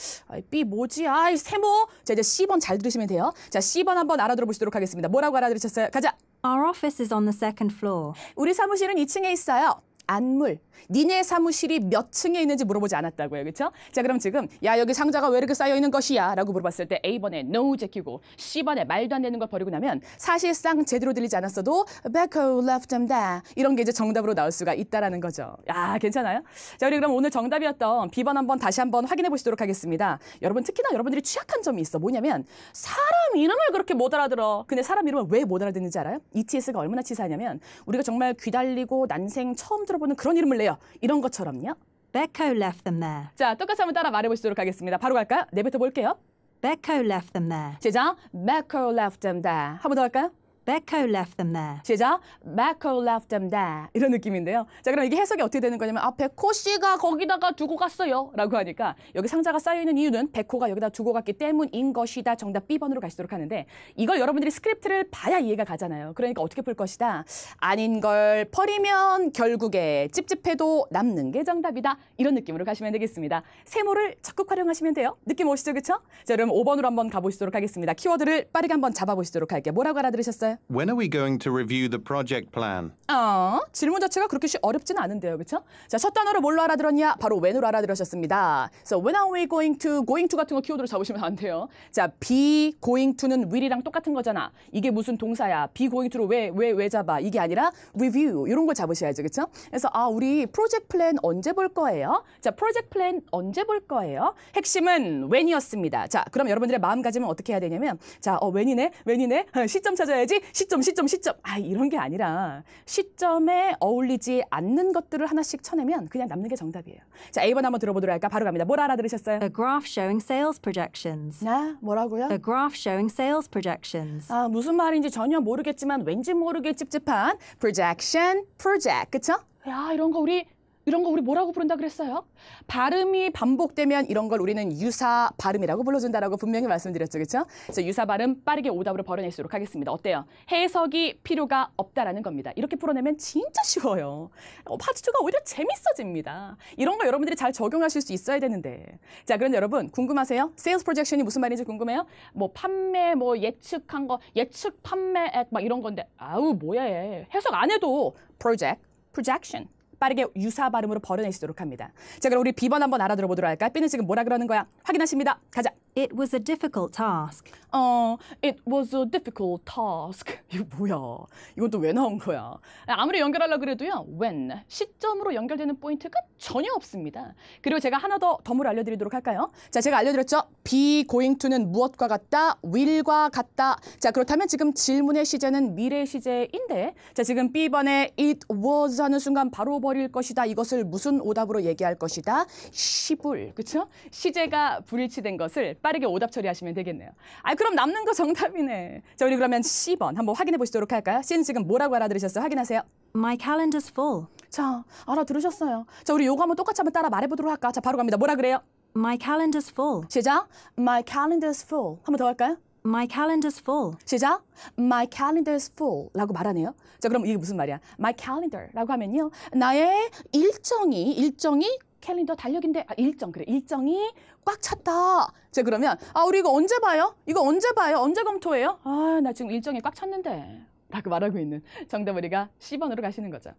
B 뭐지? 아이 세모. 자, 이제 c 번 잘 들으시면 돼요. 자, c 번 한번 알아들어 보시도록 하겠습니다. 뭐라고 알아들으셨어요? 가자. Our office is on the second floor. 우리 사무실은 2층에 있어요. 안물. 니네 사무실이 몇 층에 있는지 물어보지 않았다고요. 그렇죠? 자, 그럼 지금 야, 여기 상자가 왜 이렇게 쌓여 있는 것이야? 라고 물어봤을 때 A번에 no 제키고 C번에 말도 안 되는 걸 버리고 나면 사실상 제대로 들리지 않았어도 Becco left them there. 이런 게 이제 정답으로 나올 수가 있다라는 거죠. 야, 괜찮아요? 자, 우리 그럼 오늘 정답이었던 B번 한번 다시 한번 확인해 보시도록 하겠습니다. 여러분 특히나 여러분들이 취약한 점이 있어. 뭐냐면 사람 이름을 그렇게 못 알아들어. 근데 사람 이름을 왜 못 알아듣는지 알아요? ETS가 얼마나 치사하냐면 우리가 정말 귀 달리고 난생 처음 들어 쳐다보는 그런 이름을 내요. 이런 것처럼요. Becco left them there. 자, 똑같이 한번 따라 말해보시도록 하겠습니다. 바로 갈까요? 내뱉어 볼게요. Becco left them there. 시작. Becco left them there. 한번더 할까요? Becco left them there. 시작. Becco left them there. 이런 느낌인데요. 자, 그럼 이게 해석이 어떻게 되는 거냐면 앞에 코시가 거기다가 두고 갔어요. 라고 하니까 여기 상자가 쌓여 있는 이유는 백호가 여기다 두고 갔기 때문인 것이다. 정답 B번으로 갈수록 하는데 이걸 여러분들이 스크립트를 봐야 이해가 가잖아요. 그러니까 어떻게 풀 것이다. 아닌 걸버리면 결국에 찝찝해도 남는 게 정답이다. 이런 느낌으로 가시면 되겠습니다. 세모를 적극 활용하시면 돼요. 느낌 오시죠? 그쵸죠 자, 그럼 5번으로 한번 가보시도록 하겠습니다. 키워드를 빠르게 한번 잡아보시도록 할게요. 뭐라고 알아들으셨어요? When are we going to review the project plan? 어, 질문 자체가 그렇게 어렵진 않은데요, 그렇죠? 자, 첫 단어를 뭘로 알아들었냐? 바로 when으로 알아들으셨습니다. So when are we going to, going to 같은 거 키워드로 잡으시면 안 돼요. 자, be going to는 will이랑 똑같은 거잖아. 이게 무슨 동사야? be going t o 로 왜, 왜, 왜 잡아? 이게 아니라 review 이런 걸 잡으셔야죠, 그렇죠? 그래서 아, 우리 프로젝트 플랜 언제 볼 거예요? 자, 프로젝트 플랜 언제 볼 거예요? 핵심은 when이었습니다. 자, 그럼 여러분들의 마음가짐은 어떻게 해야 되냐면 자, 어, when이네, when이네, 시점 찾아야지. 시점, 시점, 시점. 아, 이런 게 아니라 시점에 어울리지 않는 것들을 하나씩 쳐내면 그냥 남는 게 정답이에요. 자, A번 한번 들어보도록 할까? 바로 갑니다. 뭘 알아들으셨어요? A graph showing sales projections. 네, 뭐라고요? A graph showing sales projections. 아, 무슨 말인지 전혀 모르겠지만 왠지 모르게 찝찝한 projection, project. 그쵸? 야, 이런 거 우리 이런 거 우리 뭐라고 부른다 그랬어요? 발음이 반복되면 이런 걸 우리는 유사 발음이라고 불러준다라고 분명히 말씀드렸죠. 그렇죠? 그래서 유사 발음 빠르게 오답으로 벌어내시도록 하겠습니다. 어때요? 해석이 필요가 없다라는 겁니다. 이렇게 풀어내면 진짜 쉬워요. 어, 파트투가 오히려 재밌어집니다. 이런 거 여러분들이 잘 적용하실 수 있어야 되는데. 자, 그런데 여러분 궁금하세요? 세일스 프로젝션이 무슨 말인지 궁금해요? 뭐 판매, 뭐 예측한 거, 예측 판매액 막 이런 건데 아우 뭐야 얘. 해석 안 해도 프로젝트, 프로젝션 빠르게 유사 발음으로 벌어내시도록 합니다. 자, 그럼 우리 비번 한번 알아들어 보도록 할까? 요 B는 지금 뭐라 그러는 거야? 확인하십니다. 가자. It was a difficult task. 어, it was a difficult task. 이거 뭐야? 이건 또 왜 나온 거야? 아무리 연결하려 고 그래도요. when 시점으로 연결되는 포인트가 전혀 없습니다. 그리고 제가 하나 더덤으로 알려드리도록 할까요? 자, 제가 알려드렸죠. be going to는 무엇과 같다? will과 같다. 자, 그렇다면 지금 질문의 시제는 미래 시제인데, 자 지금 B번에 it was 하는 순간 바로 버릴 것이다. 이것을 무슨 오답으로 얘기할 것이다. 시불, 그렇죠? 시제가 불일치된 것을 빠르게 오답 처리하시면 되겠네요. 아, 그럼 남는 거 정답이네. 자, 우리 그러면 1 0번 한번 확인해 보시도록 할까요? C는 지금 뭐라고 알아들으셨어요? 확인하세요. My calendar's full. 자, 알아들으셨어요. 자, 우리 요거 한번 똑같이 한번 따라 말해보도록 할까? 자, 바로 갑니다. 뭐라 그래요? My calendar's full. 시작. My calendar's full. 한번 더 할까요? My calendar's full. 시작. My calendar's full라고 말하네요. 자, 그럼 이게 무슨 말이야? My calendar라고 하면요. 나의 일정이 일정이 캘린더 달력인데 아, 일정 그래 일정이 꽉 찼다. 자 그러면 아 우리 이거 언제 봐요? 이거 언제 봐요? 언제 검토해요? 아나 지금 일정이 꽉 찼는데 라고 말하고 있는 정답 우리가 10번으로 가시는 거죠.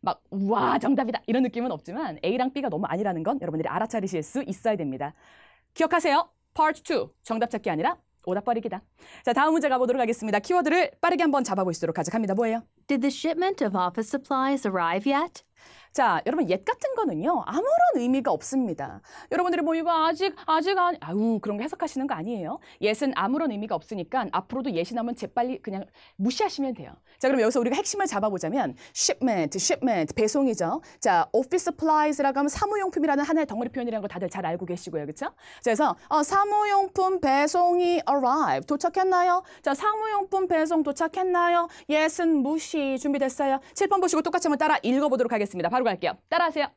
막 우와 정답이다 이런 느낌은 없지만 A랑 B가 너무 아니라는 건 여러분들이 알아차리실 수 있어야 됩니다. 기억하세요. Part 2 정답 찾기 아니라 오답벌리기다 자, 다음 문제 가보도록 하겠습니다. 키워드를 빠르게 한번 잡아보시도록 하죠. 갑니다. 뭐예요? Did the shipment of office supplies arrive yet? 자, 여러분 옛 같은 거는요. 아무런 의미가 없습니다. 여러분들이 뭐 이거 아직 아직 안 아우 그런 거 해석하시는 거 아니에요. 옛은 아무런 의미가 없으니까 앞으로도 예시 나면 재빨리 그냥 무시하시면 돼요. 자, 그럼 여기서 우리가 핵심을 잡아 보자면 shipment, shipment 배송이죠. 자, office supplies라고 하면 사무용품이라는 하나의 덩어리 표현이라는 거 다들 잘 알고 계시고요. 그렇죠? 그래서 어, 사무용품 배송이 arrive 도착했나요? 자, 사무용품 배송 도착했나요? 옛은 무시 준비됐어요. 7번 보시고 똑같이 한번 따라 읽어 보도록 하겠습니다. 준비했습니다. 바로 갈게요. 따라하세요.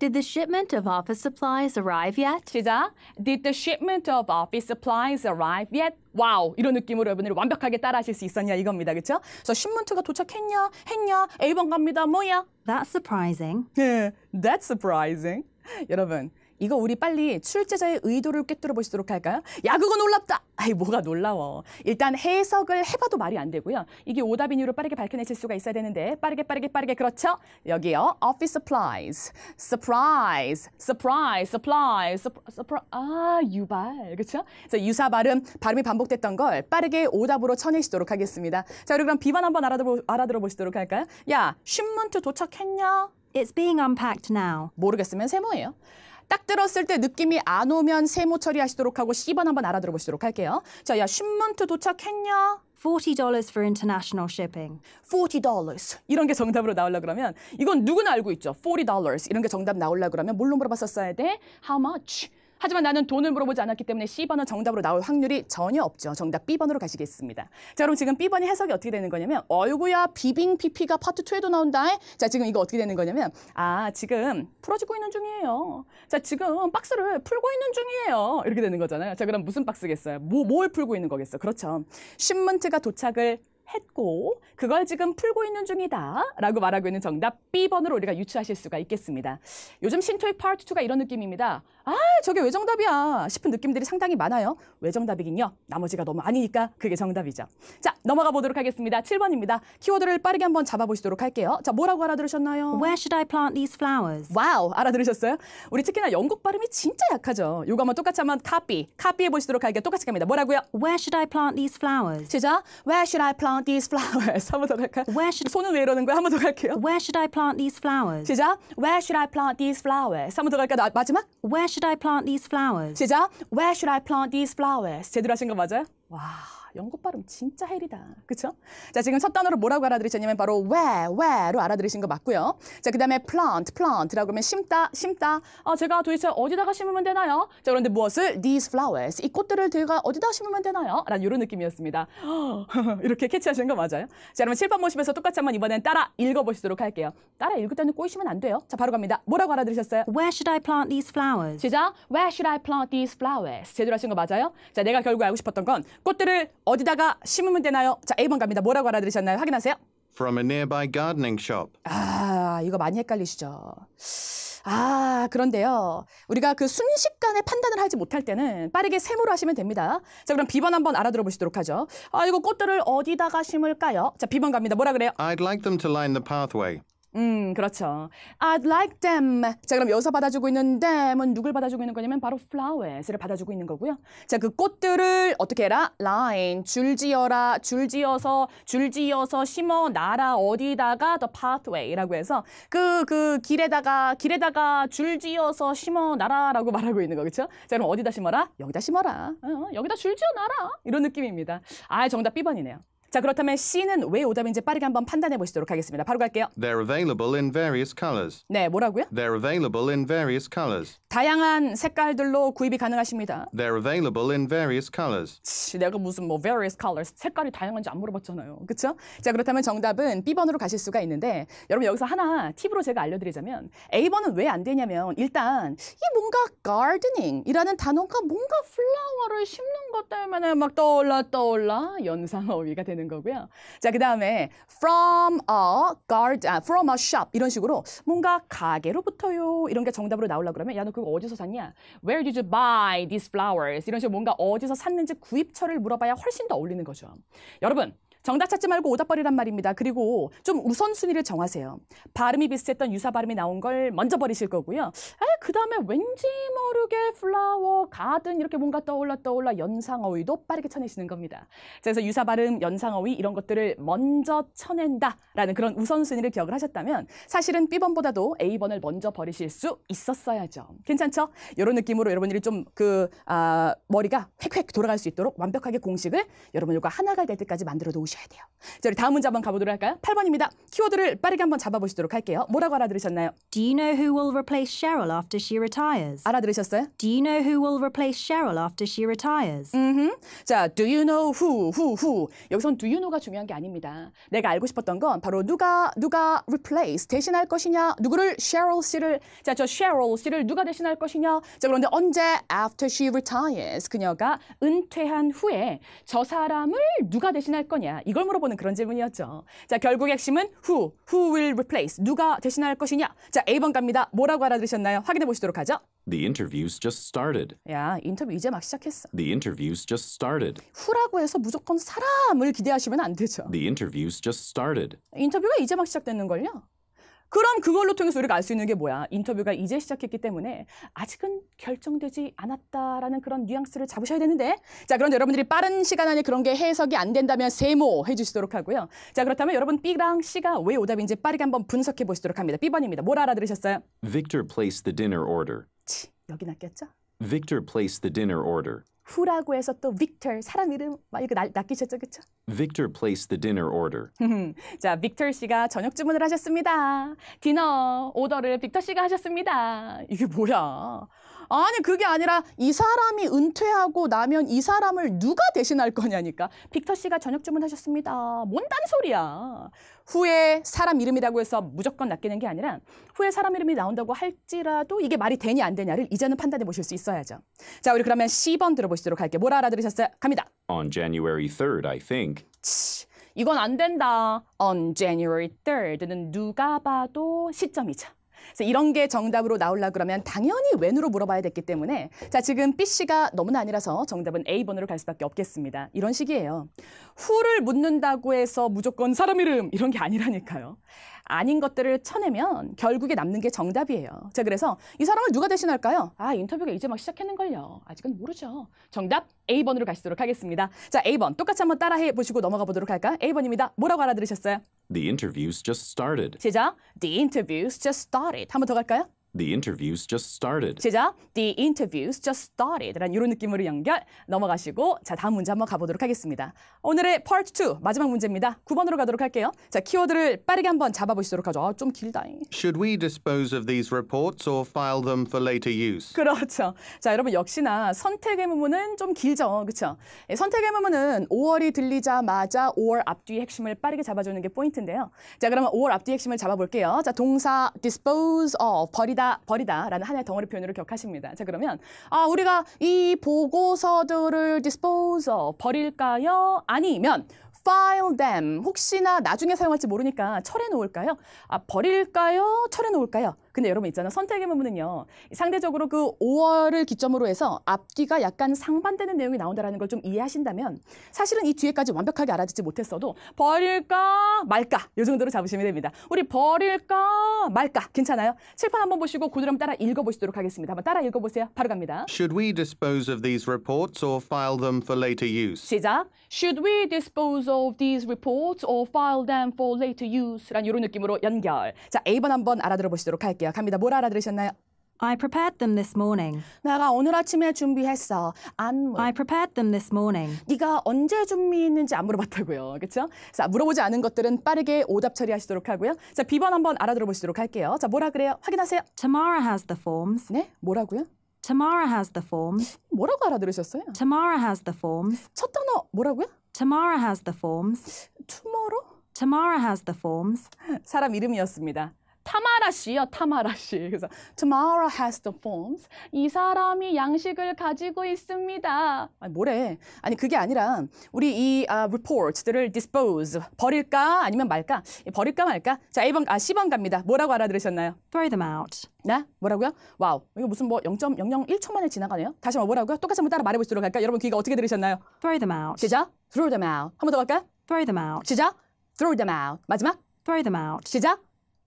Did the shipment of office supplies arrive yet? 시작. Did the shipment of office supplies arrive yet? 와우 이런 느낌으로 여러분들이 완벽하게 따라하실 수 있었냐 이겁니다. 그렇죠? 그래서 신문트가 도착했냐 했냐 A번 갑니다. 뭐야? That's surprising. 예, That's surprising. 여러분 이거 우리 빨리 출제자의 의도를 꿰뚫어 보시도록 할까요? 야 그거 놀랍다. 아이 뭐가 놀라워. 일단 해석을 해봐도 말이 안 되고요. 이게 오답인 이유로 빠르게 밝혀내실 수가 있어야 되는데 빠르게 빠르게 빠르게 그렇죠? 여기요. Office supplies, surprise, surprise, surprise, surprise. 아 유발 그렇죠? 그래서 유사 발음 발음이 반복됐던 걸 빠르게 오답으로 쳐내시도록 하겠습니다. 자 우리 그럼 비번 한번 알아들어, 알아들어 보시도록 할까요? 야 신문트 도착했냐? It's being unpacked now. 모르겠으면 세모예요. 딱 들었을 때 느낌이 안 오면 세모 처리하시도록 하고 10번 한번 알아들어 보시도록 할게요. 자, 야, 신문트 도착했냐? $40 for international shipping. $40. 이런 게 정답으로 나올라 그러면 이건 누구나 알고 있죠. $40. 이런 게 정답 나올라 그러면 뭘로 물어봤었어야 돼? How much? 하지만 나는 돈을 물어보지 않았기 때문에 C번은 정답으로 나올 확률이 전혀 없죠. 정답 B번으로 가시겠습니다. 자, 그럼 지금 B번의 해석이 어떻게 되는 거냐면 어이구야 비빙 PP가 파트 2에도 나온다. 자, 지금 이거 어떻게 되는 거냐면 아, 지금 풀어지고 있는 중이에요. 자, 지금 박스를 풀고 있는 중이에요. 이렇게 되는 거잖아요. 자, 그럼 무슨 박스겠어요? 뭐, 뭘 풀고 있는 거겠어? 그렇죠. 신문트가 도착을 했고 그걸 지금 풀고 있는 중이다 라고 말하고 있는 정답 B번으로 우리가 유추하실 수가 있겠습니다. 요즘 신토익 파트 2가 이런 느낌입니다. 아 저게 왜 정답이야 싶은 느낌들이 상당히 많아요. 왜 정답이긴요. 나머지가 너무 아니니까 그게 정답이죠. 자 넘어가 보도록 하겠습니다. 7번입니다. 키워드를 빠르게 한번 잡아보시도록 할게요. 자 뭐라고 알아들으셨나요? Where should I plant these flowers? 와우 알아들으셨어요? 우리 특히나 영국 발음이 진짜 약하죠. 요거 한번 똑같이 한번 카피 카피 해보시도록 할게요. 똑같이 갑니다. 뭐라고요? Where should I plant these flowers? 시작. Where should I plant plant these flowers? 한번더 갈까요? Where should... 손은 왜 이러는 거야? 한번더 갈게요. Where should I plant these flowers? 시작. Where should I plant these flowers? 한번더 갈까요? 나, 마지막. Where should I plant these flowers? 시작. Where should I plant these flowers? 제대로 하신 거 맞아요? 와. 영국 발음 진짜 헬이다. 그쵸? 자, 지금 첫 단어로 뭐라고 알아들으셨냐면 바로 where, where로 알아들으신 거 맞고요. 자, 그 다음에 plant, plant라고 하면 심다, 심다. 아, 제가 도대체 어디다가 심으면 되나요? 자, 그런데 무엇을? These flowers, 이 꽃들을 제가 어디다 심으면 되나요? 라는 이런 느낌이었습니다. 이렇게 캐치하신 거 맞아요? 자, 여러분 7번 모습에서 똑같이 한번 이번엔 따라 읽어보시도록 할게요. 따라 읽을 때는 꼬이시면 안 돼요. 자, 바로 갑니다. 뭐라고 알아들으셨어요? Where should I plant these flowers? 시작. Where should I plant these flowers? 제대로 하신 거 맞아요? 자, 내가 결국 알고 싶었던 건 꽃들을 어디다가 심으면 되나요? 자, A번 갑니다. 뭐라고 알아들으셨나요? 확인하세요. From a nearby gardening shop. 아, 이거 많이 헷갈리시죠? 아, 그런데요. 우리가 그 순식간에 판단을 하지 못할 때는 빠르게 세무로 하시면 됩니다. 자, 그럼 B번 한번 알아들어 보시도록 하죠. 아, 이거 꽃들을 어디다가 심을까요? 자, B번 갑니다. 뭐라 그래요? I'd like them to line the pathway. 음, 그렇죠. I'd like them. 자, 그럼 여기서 받아주고 있는 them은 누굴 받아주고 있는 거냐면 바로 flowers를 받아주고 있는 거고요. 자, 그 꽃들을 어떻게 해라? line, 줄지어라, 줄지어서, 줄지어서 심어 나라 어디다가 the pathway라고 해서 그, 그 길에다가, 길에다가 줄지어서 심어 나라라고 말하고 있는 거겠죠? 자, 그럼 어디다 심어라? 여기다 심어라. 어, 여기다 줄지어 놔라. 이런 느낌입니다. 아, 정답 B번이네요. 자, 그렇다면 C는 왜 오답인지 빠르게 한번 판단해 보시도록 하겠습니다. 바로 갈게요. They're available in various colors. 네, 뭐라고요? They're available in various colors. 다양한 색깔들로 구입이 가능하십니다. They're available in various colors. 치, 내가 무슨 뭐 various colors 색깔이 다양한지 안 물어봤잖아요. 그렇죠? 자, 그렇다면 정답은 B번으로 가실 수가 있는데 여러분 여기서 하나 팁으로 제가 알려 드리자면 A번은 왜 안 되냐면 일단 이 뭔가 gardening이라는 단어가 뭔가 플라워를 심는 것 때문에 막 떠올라 떠올라 연상 어휘가 되는 되는 거고요. 자, 그 다음에 from a garden, 아, from a shop 이런 식으로 뭔가 가게로부터요 이런 게 정답으로 나오려 고 그러면 야 너 그거 어디서 샀냐? Where did you buy these flowers? 이런 식으로 뭔가 어디서 샀는지 구입처를 물어봐야 훨씬 더 어울리는 거죠. 여러분 정답 찾지 말고 오답벌이란 말입니다. 그리고 좀 우선순위를 정하세요. 발음이 비슷했던 유사 발음이 나온 걸 먼저 버리실 거고요. 그 다음에 왠지 모르게 플라워, 가든 이렇게 뭔가 떠올라 떠올라 연상어휘도 빠르게 쳐내시는 겁니다. 그래서 유사 발음, 연상어휘 이런 것들을 먼저 쳐낸다라는 그런 우선순위를 기억을 하셨다면 사실은 B번보다도 A번을 먼저 버리실 수 있었어야죠. 괜찮죠? 이런 느낌으로 여러분들이 좀 그 아, 머리가 획획 돌아갈 수 있도록 완벽하게 공식을 여러분들과 하나가 될 때까지 만들어 놓으시 알아들으셔야 돼요. 자, 우리 다음 문제 한번 가보도록 할까요? 8번입니다. 키워드를 빠르게 한번 잡아보시도록 할게요. 뭐라고 알아들으셨나요? Do you know who will replace Cheryl after she retires? 알아들으셨어요? Do you know who will replace Cheryl after she retires? 음. 자, do you know who who who. 여기선 do you know가 중요한 게 아닙니다. 내가 알고 싶었던 건 바로 누가 누가 replace 대신할 것이냐? 누구를 Cheryl 씨를 자, 저 Cheryl 씨를 누가 대신할 것이냐? 자, 그런데 언제 after she retires 그녀가 은퇴한 후에 저 사람을 누가 대신할 거냐? 이걸 물어보는 그런 질문이었죠. 자, 결국 핵심은 who, who will replace, 누가 대신할 것이냐. 자, A번 갑니다. 뭐라고 알아들으셨나요? 확인해 보시도록 하죠. The interviews just started. 야, 인터뷰 이제 막 시작했어. The interviews just started. 후라고 해서 무조건 사람을 기대하시면 안 되죠. The interviews just started. 인터뷰가 이제 막 시작되는 걸요. 그럼 그걸로 통해서 우리가 알 수 있는 게 뭐야? 인터뷰가 이제 시작했기 때문에 아직은 결정되지 않았다라는 그런 뉘앙스를 잡으셔야 되는데 자 그런데 여러분들이 빠른 시간 안에 그런 게 해석이 안 된다면 세모 해주시도록 하고요. 자 그렇다면 여러분 B랑 C가 왜 오답인지 빠르게 한번 분석해 보시도록 합니다. B번입니다. 뭘 알아들으셨어요? Victor placed the dinner order. 치, 여기 낚였죠 Victor placed the dinner order. 후라고 해서 또 Victor 사람 이름 막 이거 낚이셨죠, 그쵸죠 Victor placed the dinner order. 자, 빅터 씨가 저녁 주문을 하셨습니다. 디너 오더를 Victor 씨가 하셨습니다. 이게 뭐야? 아니 그게 아니라 이 사람이 은퇴하고 나면 이 사람을 누가 대신할 거냐니까 빅터 씨가 저녁 주문하셨습니다. 뭔 딴소리야. 후에 사람 이름이라고 해서 무조건 낚이는 게 아니라 후에 사람 이름이 나온다고 할지라도 이게 말이 되냐 안 되냐를 이제는 판단해 보실 수 있어야죠. 자 우리 그러면 10번 들어보시도록 할게요. 뭘 알아들으셨어요? 갑니다. On January 3rd, I think. 치, 이건 안 된다. On January 3rd는 누가 봐도 시점이죠. 그래서 이런 게 정답으로 나올라 그러면 당연히 웬으로 물어봐야 됐기 때문에 자 지금 B 씨가 너무나 아니라서 정답은 A 번으로 갈 수밖에 없겠습니다. 이런 식이에요. 후를 묻는다고 해서 무조건 사람 이름 이런 게 아니라니까요. 아닌 것들을 쳐내면 결국에 남는 게 정답이에요. 자, 그래서 이 사람을 누가 대신할까요? 아, 인터뷰가 이제 막 시작했는걸요. 아직은 모르죠. 정답 A번으로 가시도록 하겠습니다. 자, A번 똑같이 한번 따라해 보시고 넘어가 보도록 할까요? A번입니다. 뭐라고 알아들으셨어요? The interviews just started. 시작. The interviews just started. 한번 더 갈까요? The interviews just started. 시작. The interviews just started라는 이런 느낌으로 연결 넘어가시고 자 다음 문제 한번 가보도록 하겠습니다. 오늘의 part 2 마지막 문제입니다. 9번으로 가도록 할게요. 자 키워드를 빠르게 한번 잡아보시도록 하죠. 아, 좀 길다. 잉 Should we dispose of these reports or file them for later use? 그렇죠. 자 여러분 역시나 선택의 부분은 좀 길죠. 그렇죠. 선택의 부분은 5월이 들리자마자 5월 앞뒤 핵심을 빠르게 잡아주는 게 포인트인데요. 자 그러면 5월 앞뒤 핵심을 잡아볼게요. 자 동사 dispose of 버리다 버리다 버리다라는 하나의 덩어리 표현으로 기억하십니다. 자 그러면 아 우리가 이 보고서들을 dispose of 버릴까요? 아니면 file them 혹시나 나중에 사용할지 모르니까 철해 놓을까요? 아 버릴까요? 철해 놓을까요? 근데 여러분 있잖아. 선택의 문문은요 상대적으로 그 5월을 기점으로 해서 앞뒤가 약간 상반되는 내용이 나온다는 라걸좀 이해하신다면 사실은 이 뒤에까지 완벽하게 알아듣지 못했어도 버릴까 말까 요 정도로 잡으시면 됩니다. 우리 버릴까 말까 괜찮아요? 칠판 한번 보시고 그대로 따라 읽어보시도록 하겠습니다. 한번 따라 읽어보세요. 바로 갑니다. Should we dispose of these reports or file them for later use? 시작. Should we dispose of these reports or file them for later use? 란 이런 느낌으로 연결. 자, A번 한번 알아들어 보시도록 할게요. 드릴게요. 갑니다. 뭘 알아들으셨나요? I prepared them this morning. 내가 오늘 아침에 준비했어. 안 물. I prepared them this morning. 네가 언제 준비했는지 안 물어봤다고요. 그렇죠? 자, 물어보지 않은 것들은 빠르게 오답 처리하시도록 하고요. 자, B번 한번 알아들어 보시도록 할게요. 자, 뭐라 그래요? 확인하세요. Tamara has the forms. 네? 뭐라고요? Tamara has the forms. 뭐라고 알아들으셨어요? Tamara has the forms. 첫 단어 뭐라고요? Tamara has the forms. Tomorrow? Tamara has the forms. 사람 이름이었습니다. 타마라 씨요, 타마라 씨. 그래서 tomorrow has the forms. 이 사람이 양식을 가지고 있습니다. 아니 뭐래? 아니 그게 아니라 우리 이 아, report들을 dispose 버릴까 아니면 말까? 예, 버릴까 말까? 자, 1번 아 10번 갑니다. 뭐라고 알아들으셨나요? Throw them out. 나 네? 뭐라고요? 와우. 이거 무슨 뭐 0.001초 만에 지나가네요. 다시 한번 뭐라고요? 똑같이 한번 따라 말해 보시도록 할까요? 여러분 귀가 어떻게 들으셨나요? Throw them out. 시작. Throw them out. 한 번더갈까 Throw them out. 시작. Throw them out. 마지막. Throw them out. 시작.